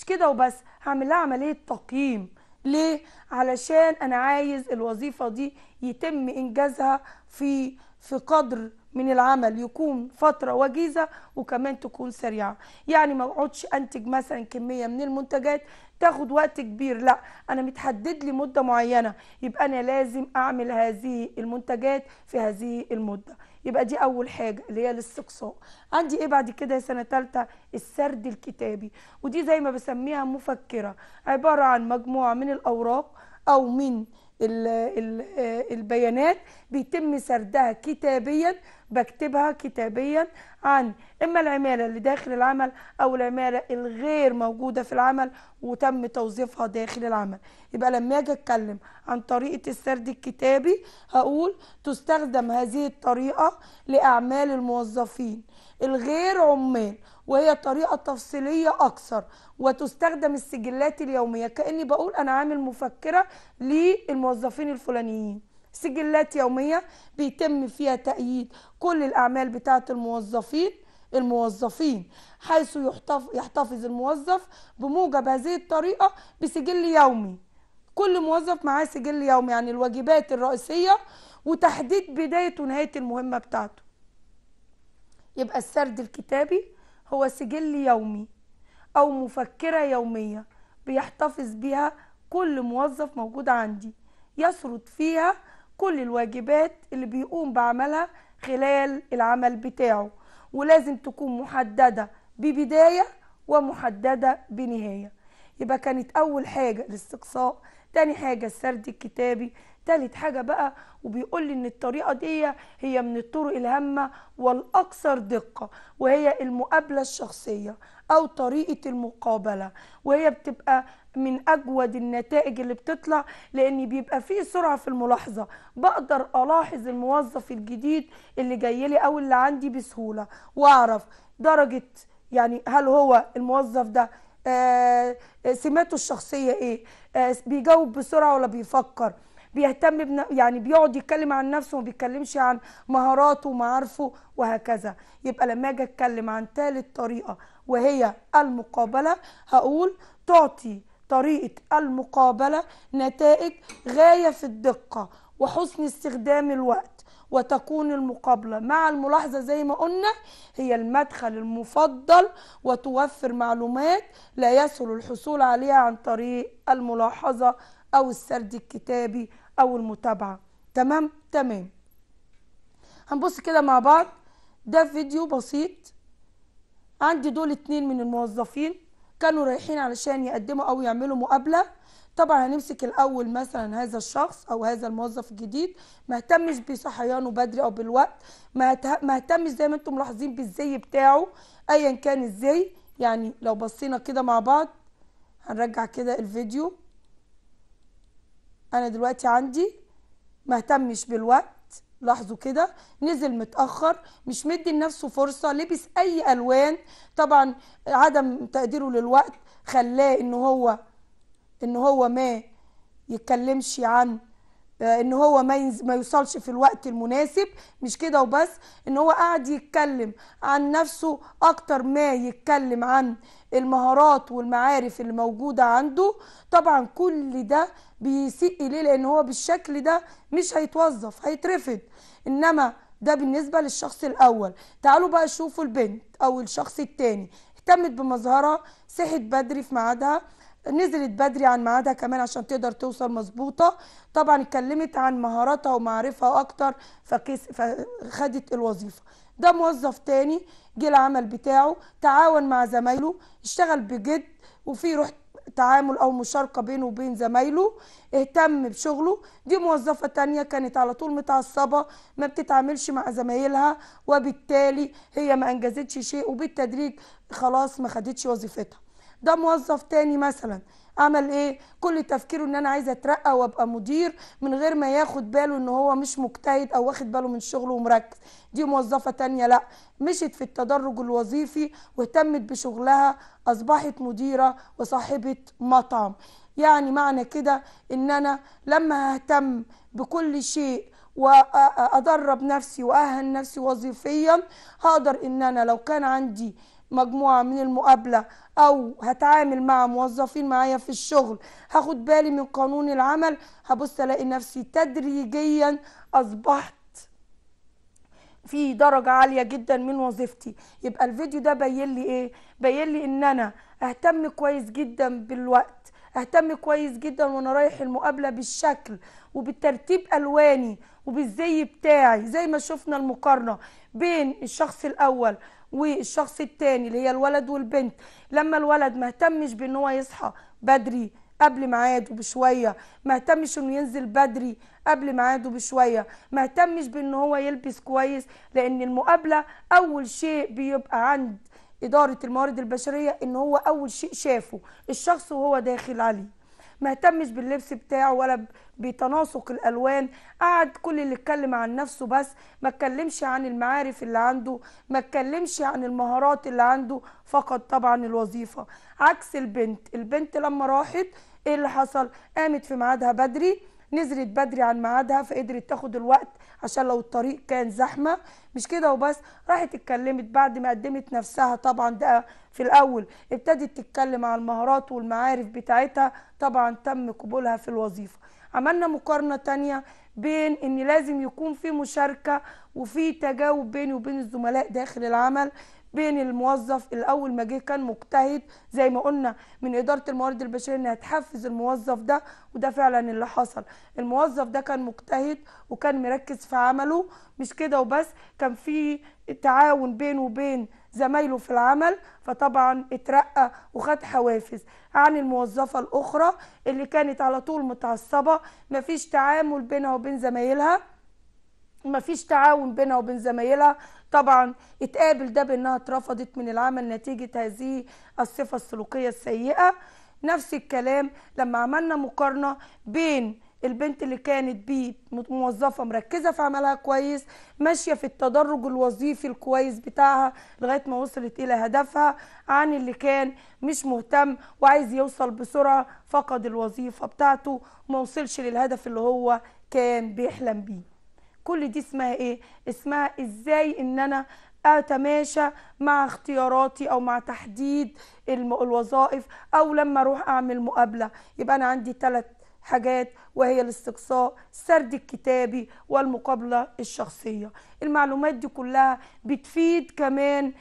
مش كده وبس هعمل لها عمليه تقييم ليه علشان انا عايز الوظيفه دي يتم انجازها في في قدر من العمل يكون فتره وجيزه وكمان تكون سريعه يعني ما اقعدش انتج مثلا كميه من المنتجات تاخد وقت كبير لا انا متحدد لي مده معينه يبقى انا لازم اعمل هذه المنتجات في هذه المده يبقى دي اول حاجه اللي هي الاستقصاء عندي ايه بعد كده يا سنه ثالثه السرد الكتابي ودي زي ما بسميها مفكره عباره عن مجموعه من الاوراق او من البيانات بيتم سردها كتابيا بكتبها كتابيا عن اما العماله اللي داخل العمل او العماله الغير موجوده في العمل وتم توظيفها داخل العمل يبقى لما اجي اتكلم عن طريقه السرد الكتابي هقول تستخدم هذه الطريقه لاعمال الموظفين الغير عمال وهي طريقة تفصيلية أكثر وتستخدم السجلات اليومية كأني بقول أنا عامل مفكرة للموظفين الفلانيين سجلات يومية بيتم فيها تأييد كل الأعمال بتاعة الموظفين الموظفين حيث يحتفظ الموظف بموجب هذه الطريقة بسجل يومي كل موظف معاه سجل يومي يعني الواجبات الرئيسية وتحديد بداية ونهاية المهمة بتاعته يبقى السرد الكتابي هو سجل يومي أو مفكرة يومية بيحتفظ بها كل موظف موجود عندي يسرد فيها كل الواجبات اللي بيقوم بعملها خلال العمل بتاعه ولازم تكون محددة ببداية ومحددة بنهاية يبقى كانت أول حاجة الاستقصاء تاني حاجه السرد الكتابي تالت حاجه بقى وبيقول لي ان الطريقه دي هي من الطرق الهامه والاكثر دقه وهي المقابله الشخصيه او طريقه المقابله وهي بتبقى من اجود النتائج اللي بتطلع لان بيبقى فيه سرعه في الملاحظه بقدر الاحظ الموظف الجديد اللي جاي لي او اللي عندي بسهوله واعرف درجه يعني هل هو الموظف ده آه، آه، سماته الشخصيه ايه آه، بيجاوب بسرعه ولا بيفكر بيهتم بنا يعني بيقعد يتكلم عن نفسه وما بيتكلمش عن مهاراته ومعارفه وهكذا يبقى لما اجي اتكلم عن ثالث طريقه وهي المقابله هقول تعطي طريقه المقابله نتائج غايه في الدقه وحسن استخدام الوقت وتكون المقابلة مع الملاحظة زي ما قلنا هي المدخل المفضل وتوفر معلومات لا يسهل الحصول عليها عن طريق الملاحظة أو السرد الكتابي أو المتابعة تمام تمام هنبص كده مع بعض ده فيديو بسيط عندي دول اتنين من الموظفين كانوا رايحين علشان يقدموا أو يعملوا مقابلة طبعا هنمسك الاول مثلا هذا الشخص او هذا الموظف الجديد ما اهتمش بصحيانه بدري او بالوقت ما اهتمش زي ما انتم ملاحظين بالزي بتاعه ايا كان الزي يعني لو بصينا كده مع بعض هنرجع كده الفيديو انا دلوقتي عندي ما اهتمش بالوقت لاحظوا كده نزل متأخر مش مدي لنفسه فرصة لبس أي ألوان طبعا عدم تقديره للوقت خلاه إن هو ان هو ما يتكلمش عن آه، ان هو ما ينز... ما يوصلش في الوقت المناسب مش كده وبس ان هو قاعد يتكلم عن نفسه اكتر ما يتكلم عن المهارات والمعارف اللي موجوده عنده طبعا كل ده بيسيء ليه لان هو بالشكل ده مش هيتوظف هيترفض انما ده بالنسبه للشخص الاول تعالوا بقى شوفوا البنت او الشخص التاني اهتمت بمظهرها صحت بدري في ميعادها نزلت بدري عن ميعادها كمان عشان تقدر توصل مظبوطه طبعا اتكلمت عن مهاراتها ومعرفها اكتر فخدت الوظيفه ده موظف تاني جه العمل بتاعه تعاون مع زمايله اشتغل بجد وفي روح تعامل او مشاركه بينه وبين زمايله اهتم بشغله دي موظفه تانية كانت على طول متعصبه ما بتتعاملش مع زمايلها وبالتالي هي ما انجزتش شيء وبالتدريج خلاص ما خدتش وظيفتها ده موظف تاني مثلا عمل ايه كل تفكيره ان انا عايزه اترقى وابقى مدير من غير ما ياخد باله ان هو مش مجتهد او واخد باله من شغله ومركز دي موظفه تانية لا مشت في التدرج الوظيفي واهتمت بشغلها اصبحت مديره وصاحبه مطعم يعني معنى كده ان انا لما ههتم بكل شيء وادرب نفسي واهل نفسي وظيفيا هقدر ان انا لو كان عندي مجموعه من المقابله او هتعامل مع موظفين معايا في الشغل هاخد بالي من قانون العمل هبص الاقي نفسي تدريجيا اصبحت في درجة عالية جدا من وظيفتي يبقى الفيديو ده بين لي ايه بين لي ان انا اهتم كويس جدا بالوقت اهتم كويس جدا وانا رايح المقابله بالشكل وبالترتيب الواني وبالزي بتاعي زي ما شفنا المقارنه بين الشخص الاول والشخص التاني اللي هي الولد والبنت لما الولد ما اهتمش بان هو يصحى بدري قبل ميعاده بشويه ما اهتمش انه ينزل بدري قبل ميعاده بشويه ما اهتمش بان هو يلبس كويس لان المقابله اول شيء بيبقى عند اداره الموارد البشريه ان هو اول شيء شافه الشخص وهو داخل عليه ما اهتمش باللبس بتاعه ولا بتناسق الالوان قعد كل اللي اتكلم عن نفسه بس ما اتكلمش عن المعارف اللي عنده ما اتكلمش عن المهارات اللي عنده فقد طبعا الوظيفه عكس البنت البنت لما راحت ايه اللي حصل قامت في ميعادها بدري نزلت بدري عن ميعادها فقدرت تاخد الوقت عشان لو الطريق كان زحمه مش كده وبس راحت اتكلمت بعد ما قدمت نفسها طبعا ده في الأول ابتدت تتكلم عن المهارات والمعارف بتاعتها طبعا تم قبولها في الوظيفة عملنا مقارنة تانية بين ان لازم يكون في مشاركة وفي تجاوب بيني وبين الزملاء داخل العمل بين الموظف الاول ما جه كان مجتهد زي ما قلنا من اداره الموارد البشريه انها تحفز الموظف ده وده فعلا اللي حصل الموظف ده كان مجتهد وكان مركز في عمله مش كده وبس كان في تعاون بينه وبين زمايله في العمل فطبعا اترقى وخد حوافز عن الموظفة الأخرى اللي كانت على طول متعصبة مفيش تعامل بينها وبين زمايلها مفيش تعاون بينها وبين زمايلها طبعا اتقابل ده بانها اترفضت من العمل نتيجة هذه الصفة السلوكية السيئة نفس الكلام لما عملنا مقارنة بين البنت اللي كانت بيت موظفه مركزه في عملها كويس ماشيه في التدرج الوظيفي الكويس بتاعها لغايه ما وصلت الى هدفها عن اللي كان مش مهتم وعايز يوصل بسرعه فقد الوظيفه بتاعته ما وصلش للهدف اللي هو كان بيحلم بيه كل دي اسمها ايه اسمها ازاي ان انا اتماشى مع اختياراتي او مع تحديد الوظائف او لما اروح اعمل مقابله يبقى انا عندي ثلاث حاجات وهي الاستقصاء السرد الكتابي والمقابلة الشخصية المعلومات دي كلها بتفيد كمان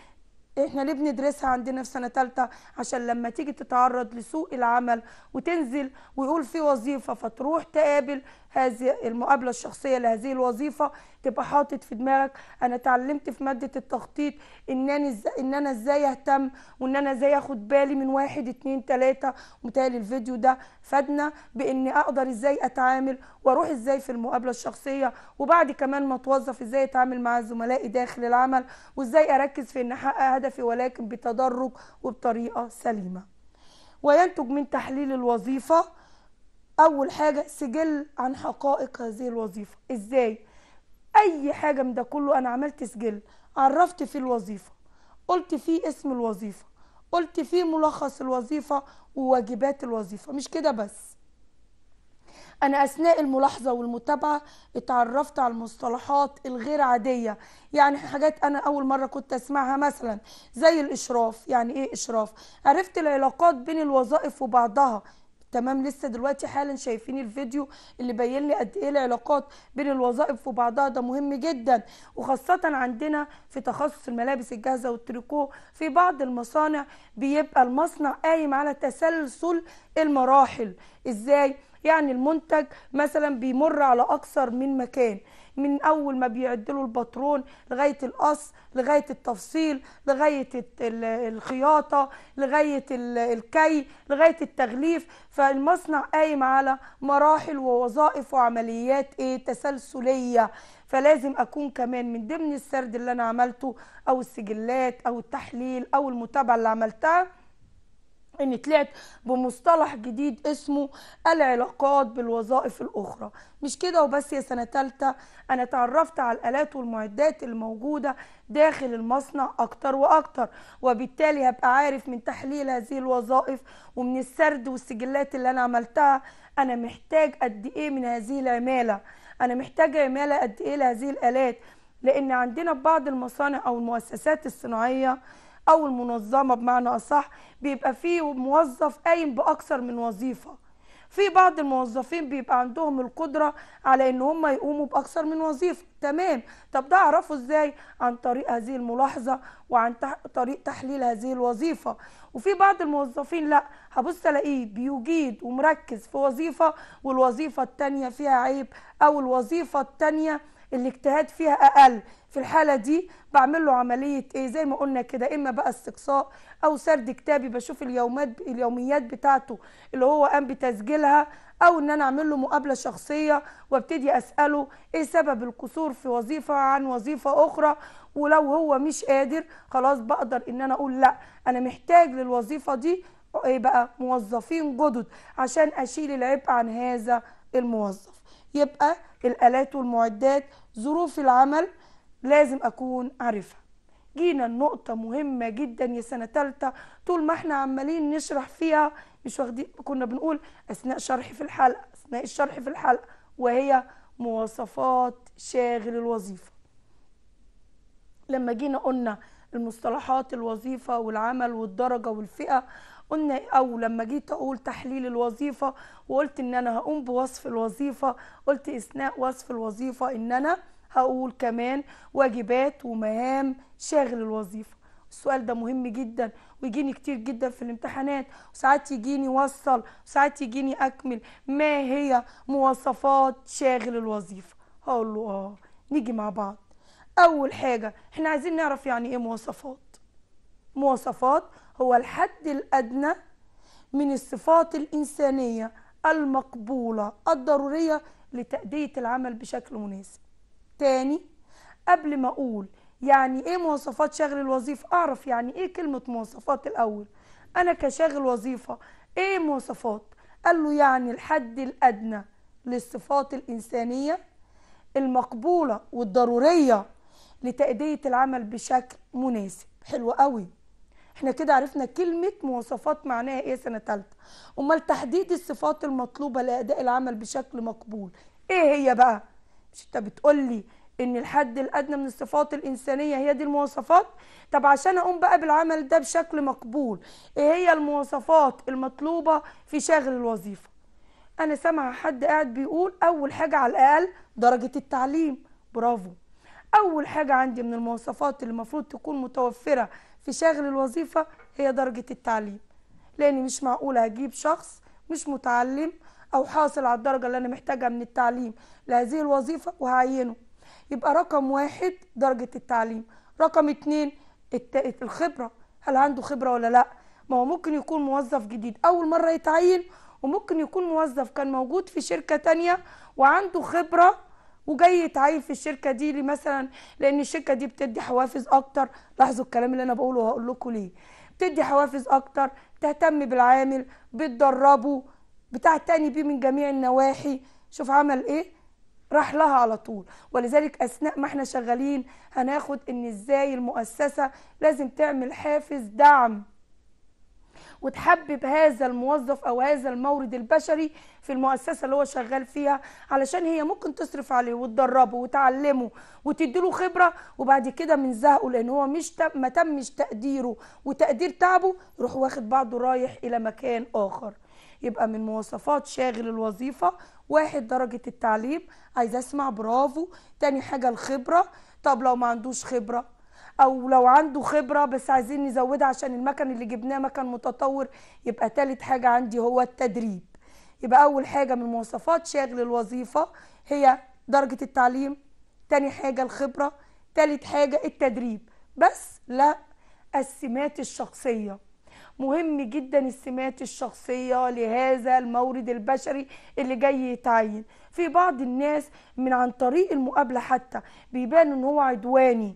احنا ليه بندرسها عندنا في سنه ثالثه عشان لما تيجي تتعرض لسوق العمل وتنزل ويقول في وظيفه فتروح تقابل هذه المقابله الشخصيه لهذه الوظيفه تبقى حاطط في دماغك انا اتعلمت في ماده التخطيط ان انا ان انا ازاي اهتم وان انا ازاي اخد بالي من واحد اتنين تلاته متهيألي الفيديو ده فادنا بان اقدر ازاي اتعامل واروح ازاي في المقابله الشخصيه وبعد كمان ما اتوظف ازاي اتعامل مع زملائي داخل العمل وازاي اركز في ان احقق هدفي ولكن بتدرج وبطريقه سليمه وينتج من تحليل الوظيفه اول حاجه سجل عن حقائق هذه الوظيفه ازاي اي حاجه من ده كله انا عملت سجل عرفت فيه الوظيفه قلت فيه اسم الوظيفه قلت فيه ملخص الوظيفه وواجبات الوظيفه مش كده بس أنا أثناء الملاحظة والمتابعة اتعرفت على المصطلحات الغير عادية يعني حاجات أنا أول مرة كنت أسمعها مثلا زي الإشراف يعني إيه إشراف عرفت العلاقات بين الوظائف وبعضها تمام لسه دلوقتي حالا شايفين الفيديو اللي بين لي قد ايه العلاقات بين الوظائف وبعضها ده مهم جدا وخاصه عندنا في تخصص الملابس الجاهزه والتريكو في بعض المصانع بيبقى المصنع قايم على تسلسل المراحل ازاي يعني المنتج مثلا بيمر على اكثر من مكان من اول ما بيعدلوا الباترون لغايه القص لغايه التفصيل لغايه الخياطه لغايه الكي لغايه التغليف فالمصنع قايم على مراحل ووظائف وعمليات ايه تسلسليه فلازم اكون كمان من ضمن السرد اللي انا عملته او السجلات او التحليل او المتابعه اللي عملتها اني طلعت بمصطلح جديد اسمه العلاقات بالوظائف الاخرى مش كده وبس يا سنه ثالثه انا تعرفت على الالات والمعدات الموجوده داخل المصنع اكتر واكتر وبالتالي هبقى عارف من تحليل هذه الوظائف ومن السرد والسجلات اللي انا عملتها انا محتاج قد ايه من هذه العماله انا محتاج عماله قد ايه لهذه الالات لان عندنا في بعض المصانع او المؤسسات الصناعيه او المنظمه بمعنى اصح بيبقى فيه موظف قايم باكثر من وظيفه في بعض الموظفين بيبقى عندهم القدره على ان هم يقوموا باكثر من وظيفه تمام طب ده اعرفه ازاي عن طريق هذه الملاحظه وعن طريق تحليل هذه الوظيفه وفي بعض الموظفين لا هبص الاقيه بيجيد ومركز في وظيفه والوظيفه الثانيه فيها عيب او الوظيفه الثانيه الاجتهاد فيها اقل في الحاله دي بعمل له عمليه ايه زي ما قلنا كده اما بقى استقصاء او سرد كتابي بشوف اليومات اليوميات بتاعته اللي هو قام بتسجيلها او ان انا اعمل له مقابله شخصيه وابتدي اساله ايه سبب القصور في وظيفه عن وظيفه اخرى ولو هو مش قادر خلاص بقدر ان انا اقول لا انا محتاج للوظيفه دي ايه بقى موظفين جدد عشان اشيل العبء عن هذا الموظف يبقى الآلات والمعدات ظروف العمل لازم أكون عارفها جينا النقطة مهمة جدا يا سنة تالتة طول ما احنا عمالين نشرح فيها مش واخدين كنا بنقول أثناء شرح في الحلقة أثناء الشرح في الحلقة وهي مواصفات شاغل الوظيفة لما جينا قلنا المصطلحات الوظيفة والعمل والدرجة والفئة قلنا او لما جيت اقول تحليل الوظيفه وقلت ان انا هقوم بوصف الوظيفه قلت اثناء وصف الوظيفه ان انا هقول كمان واجبات ومهام شاغل الوظيفه السؤال ده مهم جدا ويجيني كتير جدا في الامتحانات وساعات يجيني وصل وساعات يجيني اكمل ما هي مواصفات شاغل الوظيفه هقول له اه نيجي مع بعض اول حاجه احنا عايزين نعرف يعني ايه مواصفات مواصفات هو الحد الأدنى من الصفات الإنسانية المقبولة الضرورية لتأدية العمل بشكل مناسب تاني قبل ما أقول يعني إيه مواصفات شغل الوظيفة أعرف يعني إيه كلمة مواصفات الأول أنا كشاغل وظيفة إيه مواصفات قال له يعني الحد الأدنى للصفات الإنسانية المقبولة والضرورية لتأدية العمل بشكل مناسب حلو قوي احنا كده عرفنا كلمة مواصفات معناها ايه سنة تالتة امال تحديد الصفات المطلوبة لأداء العمل بشكل مقبول ايه هي بقى مش انت بتقولي ان الحد الادنى من الصفات الانسانيه هي دي المواصفات طب عشان اقوم بقى بالعمل ده بشكل مقبول ايه هي المواصفات المطلوبه في شاغل الوظيفه انا سمع حد قاعد بيقول اول حاجه على الاقل درجه التعليم برافو اول حاجه عندي من المواصفات اللي المفروض تكون متوفره في شاغل الوظيفة هي درجة التعليم لأن مش معقولة أجيب شخص مش متعلم أو حاصل على الدرجة اللي أنا محتاجها من التعليم لهذه الوظيفة وهعينه يبقى رقم واحد درجة التعليم رقم اتنين الخبرة هل عنده خبرة ولا لأ ما هو ممكن يكون موظف جديد أول مرة يتعين وممكن يكون موظف كان موجود في شركة تانية وعنده خبرة وجاي يتعين في الشركه دي لي مثلا لان الشركه دي بتدي حوافز اكتر لاحظوا الكلام اللي انا بقوله وهقول لكم ليه بتدي حوافز اكتر تهتم بالعامل بتدربه بتعتني بيه من جميع النواحي شوف عمل ايه راح لها على طول ولذلك اثناء ما احنا شغالين هناخد ان ازاي المؤسسه لازم تعمل حافز دعم وتحبب هذا الموظف او هذا المورد البشري في المؤسسه اللي هو شغال فيها علشان هي ممكن تصرف عليه وتدربه وتعلمه وتديله خبره وبعد كده من زهقه لان هو مش ما تمش تقديره وتقدير تعبه يروح واخد بعضه رايح الى مكان اخر يبقى من مواصفات شاغل الوظيفه واحد درجه التعليم عايز اسمع برافو تاني حاجه الخبره طب لو ما عندوش خبره او لو عنده خبره بس عايزين نزودها عشان المكن اللي جبناه مكن متطور يبقى تالت حاجه عندي هو التدريب يبقى اول حاجه من مواصفات شاغل الوظيفه هي درجه التعليم تاني حاجه الخبره تالت حاجه التدريب بس لا السمات الشخصيه مهم جدا السمات الشخصيه لهذا المورد البشري اللي جاي يتعين في بعض الناس من عن طريق المقابله حتى بيبان ان هو عدواني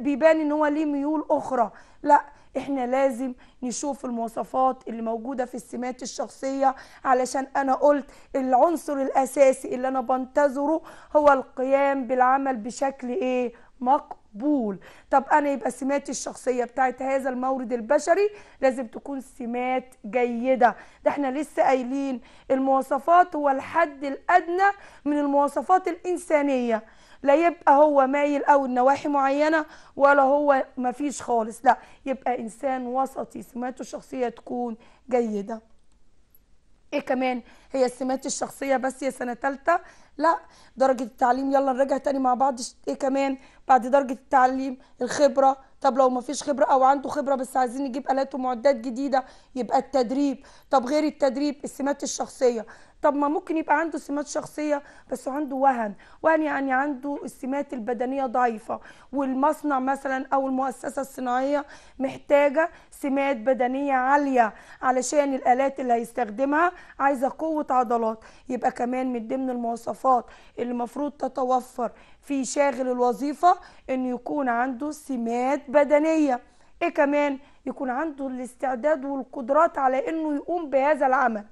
بيبان ان هو ليه ميول اخرى لا احنا لازم نشوف المواصفات اللي موجوده في السمات الشخصيه علشان انا قلت العنصر الاساسي اللي انا بنتظره هو القيام بالعمل بشكل ايه مقبول طب انا يبقى سماتي الشخصيه بتاعت هذا المورد البشري لازم تكون سمات جيده ده احنا لسه قايلين المواصفات هو الحد الادنى من المواصفات الانسانيه لا يبقى هو مايل أو نواحي معينة ولا هو مفيش خالص لا يبقى إنسان وسطي سماته الشخصية تكون جيدة ايه كمان هي السمات الشخصية بس يا سنة تالتة لا درجة التعليم يلا نرجع تاني مع بعض ايه كمان بعد درجة التعليم الخبرة طب لو مفيش خبرة او عنده خبرة بس عايزين نجيب آلات ومعدات جديدة يبقى التدريب طب غير التدريب السمات الشخصية طب ما ممكن يبقى عنده سمات شخصيه بس عنده وهن وهن يعني عنده السمات البدنيه ضعيفه والمصنع مثلا او المؤسسه الصناعيه محتاجه سمات بدنيه عاليه علشان الالات اللي هيستخدمها عايزه قوه عضلات يبقى كمان من ضمن المواصفات اللي المفروض تتوفر في شاغل الوظيفه انه يكون عنده سمات بدنيه ايه كمان يكون عنده الاستعداد والقدرات على انه يقوم بهذا العمل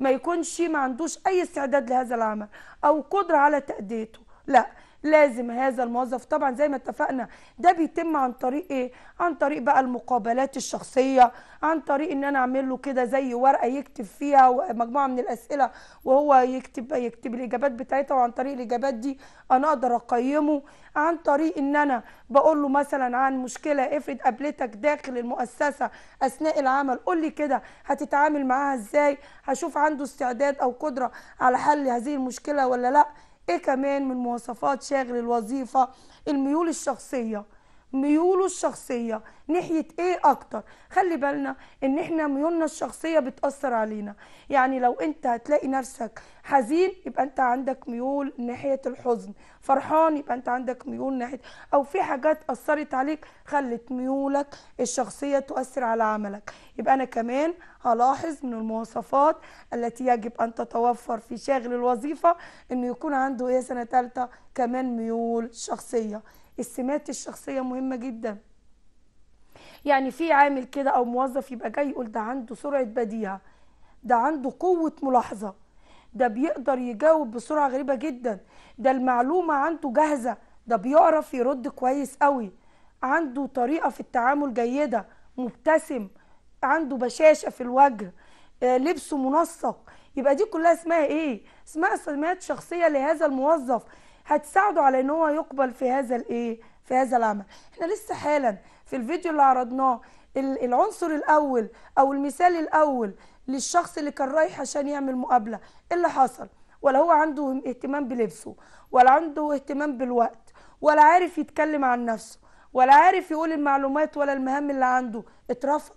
ما يكونش ما عندوش اي استعداد لهذا العمل او قدره على تاديته لا لازم هذا الموظف طبعا زي ما اتفقنا ده بيتم عن طريق ايه عن طريق بقى المقابلات الشخصيه عن طريق ان انا اعمل له كده زي ورقه يكتب فيها مجموعه من الاسئله وهو يكتب يكتب الاجابات بتاعتها وعن طريق الاجابات دي انا اقدر اقيمه عن طريق ان انا بقول له مثلا عن مشكله افرض قابلتك داخل المؤسسه اثناء العمل قول لي كده هتتعامل معاها ازاي هشوف عنده استعداد او قدره على حل هذه المشكله ولا لا ايه كمان من مواصفات شاغل الوظيفه الميول الشخصيه ميوله الشخصيه ناحيه ايه اكتر خلي بالنا ان احنا ميولنا الشخصيه بتاثر علينا يعني لو انت هتلاقي نفسك حزين يبقى انت عندك ميول ناحيه الحزن فرحان يبقى انت عندك ميول ناحيه او في حاجات اثرت عليك خلت ميولك الشخصيه تؤثر على عملك يبقى انا كمان هلاحظ من المواصفات التي يجب ان تتوفر في شاغل الوظيفه انه يكون عنده ايه سنه ثالثه كمان ميول شخصيه السمات الشخصيه مهمه جدا يعني في عامل كده او موظف يبقى جاي يقول ده عنده سرعه بديهه ده عنده قوه ملاحظه ده بيقدر يجاوب بسرعه غريبه جدا ده المعلومه عنده جاهزه ده بيعرف يرد كويس قوي عنده طريقه في التعامل جيده مبتسم عنده بشاشه في الوجه آه لبسه منسق يبقى دي كلها اسمها ايه اسمها سمات شخصيه لهذا الموظف هتساعده على ان هو يقبل في هذا الايه في هذا العمل احنا لسه حالا في الفيديو اللي عرضناه العنصر الاول او المثال الاول للشخص اللي كان رايح عشان يعمل مقابله إيه اللي حصل ولا هو عنده اهتمام بلبسه ولا عنده اهتمام بالوقت ولا عارف يتكلم عن نفسه ولا عارف يقول المعلومات ولا المهام اللي عنده اترفض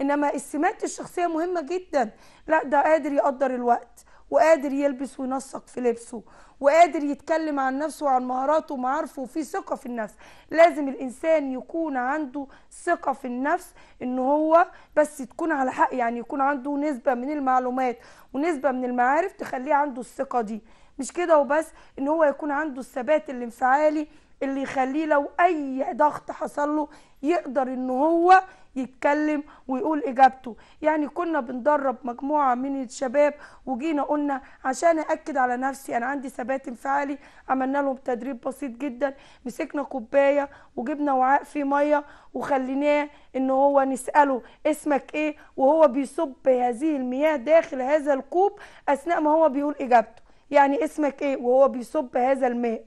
انما السمات الشخصيه مهمه جدا لا ده قادر يقدر الوقت وقادر يلبس وينسق في لبسه وقادر يتكلم عن نفسه وعن مهاراته ومعارفه وفي ثقه في النفس لازم الانسان يكون عنده ثقه في النفس ان هو بس تكون على حق يعني يكون عنده نسبه من المعلومات ونسبه من المعارف تخليه عنده الثقه دي مش كده وبس ان هو يكون عنده الثبات الانفعالي اللي يخليه لو اي ضغط حصل له يقدر ان هو يتكلم ويقول اجابته يعني كنا بندرب مجموعه من الشباب وجينا قلنا عشان اكد على نفسي انا عندي ثبات انفعالي عملنا لهم تدريب بسيط جدا مسكنا كوبايه وجبنا وعاء فيه ميه وخليناه ان هو نساله اسمك ايه وهو بيصب هذه المياه داخل هذا الكوب اثناء ما هو بيقول اجابته يعني اسمك ايه وهو بيصب هذا الماء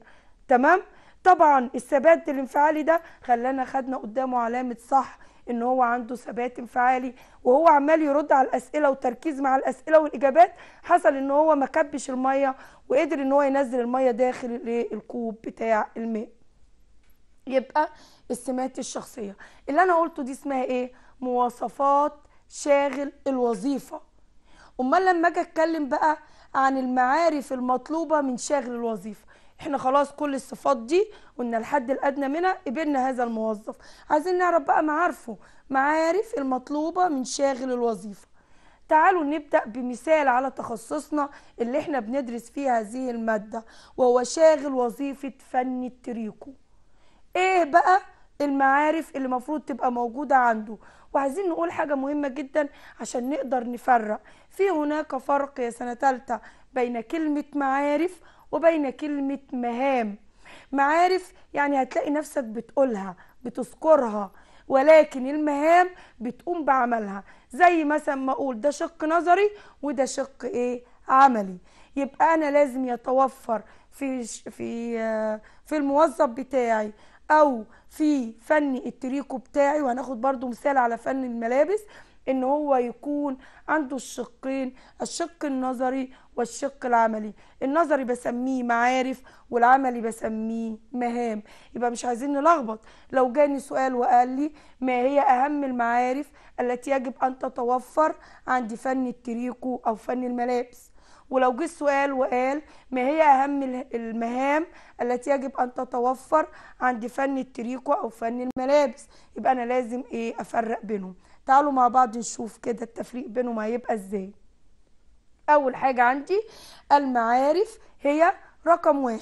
تمام طبعا الثبات الانفعالي ده خلانا خدنا قدامه علامه صح ان هو عنده ثبات انفعالي وهو عمال يرد على الاسئله وتركيز مع الاسئله والاجابات حصل ان هو ما كبش الميه وقدر ان هو ينزل الميه داخل الكوب بتاع الماء يبقى السمات الشخصيه اللي انا قلته دي اسمها ايه مواصفات شاغل الوظيفه امال لما اجي اتكلم بقى عن المعارف المطلوبه من شاغل الوظيفه احنا خلاص كل الصفات دي قلنا الحد الادنى منها قبلنا هذا الموظف عايزين نعرف بقى معارفه معارف المطلوبه من شاغل الوظيفه تعالوا نبدأ بمثال على تخصصنا اللي احنا بندرس فيه هذه المادة وهو شاغل وظيفة فن التريكو ايه بقى المعارف اللي المفروض تبقى موجودة عنده وعايزين نقول حاجة مهمة جدا عشان نقدر نفرق في هناك فرق يا سنة ثالثه بين كلمة معارف وبين كلمة مهام معارف يعني هتلاقي نفسك بتقولها بتذكرها ولكن المهام بتقوم بعملها زي مثلا ما اقول ده شق نظري وده شق ايه عملي يبقى انا لازم يتوفر في في آه، في الموظف بتاعي او في فن التريكو بتاعي وهناخد برضو مثال على فن الملابس ان هو يكون عنده الشقين الشق النظري والشق العملي النظري بسميه معارف والعملي بسميه مهام يبقى مش عايزين نلخبط لو جاني سؤال وقال لي ما هي أهم المعارف التي يجب أن تتوفر عند فن التريكو أو فن الملابس ولو جه السؤال وقال ما هي أهم المهام التي يجب أن تتوفر عند فن التريكو أو فن الملابس يبقى أنا لازم إيه أفرق بينهم تعالوا مع بعض نشوف كده التفريق بينهم هيبقى إزاي أول حاجة عندي المعارف هي رقم واحد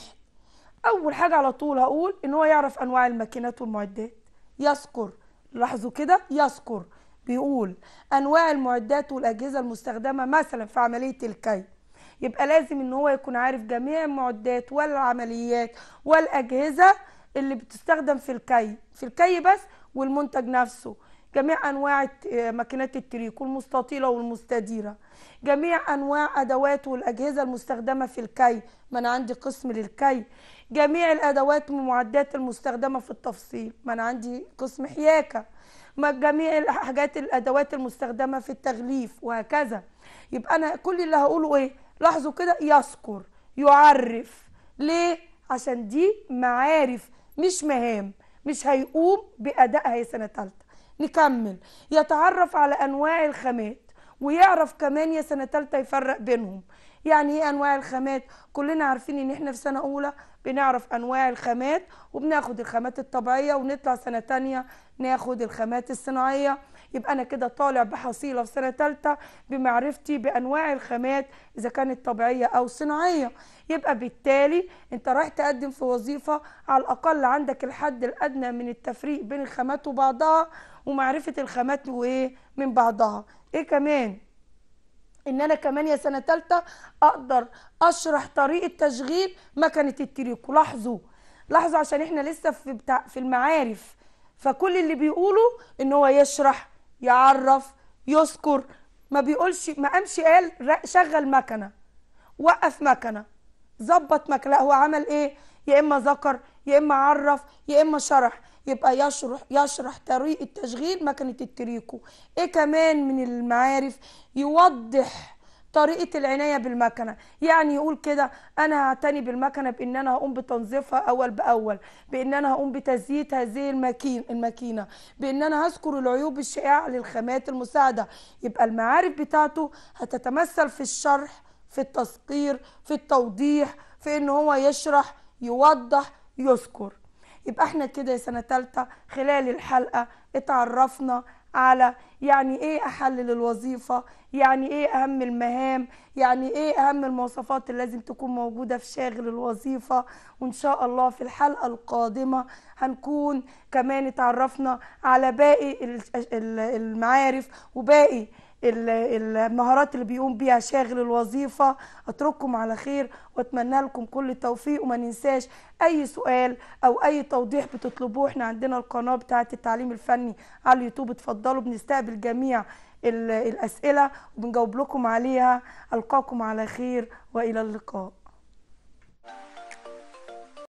أول حاجة على طول هقول إن هو يعرف أنواع الماكينات والمعدات يذكر لاحظوا كده يذكر بيقول أنواع المعدات والأجهزة المستخدمة مثلا في عملية الكي يبقى لازم إن هو يكون عارف جميع المعدات والعمليات والأجهزة اللي بتستخدم في الكي في الكي بس والمنتج نفسه جميع انواع ماكينات التريك المستطيله والمستديره جميع انواع ادوات والاجهزه المستخدمه في الكي ما انا عندي قسم للكي جميع الادوات والمعدات المستخدمه في التفصيل ما انا عندي قسم حياكه ما جميع الحاجات الادوات المستخدمه في التغليف وهكذا يبقى انا كل اللي هقوله ايه لاحظوا كده يذكر يعرف ليه عشان دي معارف مش مهام مش هيقوم بادائها هي سنه ثالثه نكمل يتعرف على أنواع الخامات ويعرف كمان يا سنة تالتة يفرق بينهم يعني ايه انواع الخامات كلنا عارفين ان احنا في سنه اولى بنعرف انواع الخامات وبناخد الخامات الطبيعيه ونطلع سنه تانية ناخد الخامات الصناعيه يبقى انا كده طالع بحصيله في سنه تالتة بمعرفتي بانواع الخامات اذا كانت طبيعيه او صناعيه يبقى بالتالي انت رايح تقدم في وظيفه على الاقل عندك الحد الادنى من التفريق بين الخامات وبعضها ومعرفه الخامات وايه من بعضها ايه كمان ان انا كمان يا سنه ثالثه اقدر اشرح طريقه تشغيل مكنه التريكو لاحظوا لاحظوا عشان احنا لسه في بتاع في المعارف فكل اللي بيقوله ان هو يشرح يعرف يذكر ما بيقولش ما قامش قال شغل مكنه وقف مكنه ظبط مكنه لا هو عمل ايه يا اما ذكر يا اما عرف يا اما شرح يبقى يشرح يشرح طريقه تشغيل مكنه التريكو ايه كمان من المعارف يوضح طريقه العنايه بالمكنه يعني يقول كده انا هعتني بالمكنه بان انا هقوم بتنظيفها اول باول بان انا هقوم بتزييت هذه الماكين الماكينه بان انا هذكر العيوب الشائعه للخامات المساعده يبقى المعارف بتاعته هتتمثل في الشرح في التذكير في التوضيح في ان هو يشرح يوضح يذكر يبقى احنا كده يا سنه تالتة خلال الحلقه اتعرفنا على يعني ايه احلل الوظيفه يعني ايه اهم المهام يعني ايه اهم المواصفات اللي لازم تكون موجوده في شاغل الوظيفه وان شاء الله في الحلقه القادمه هنكون كمان اتعرفنا على باقي المعارف وباقي المهارات اللي بيقوم بيها شاغل الوظيفة أترككم على خير وأتمنى لكم كل التوفيق وما ننساش أي سؤال أو أي توضيح بتطلبوه احنا عندنا القناة بتاعة التعليم الفني على اليوتيوب اتفضلوا بنستقبل جميع الأسئلة وبنجاوب لكم عليها ألقاكم على خير وإلى اللقاء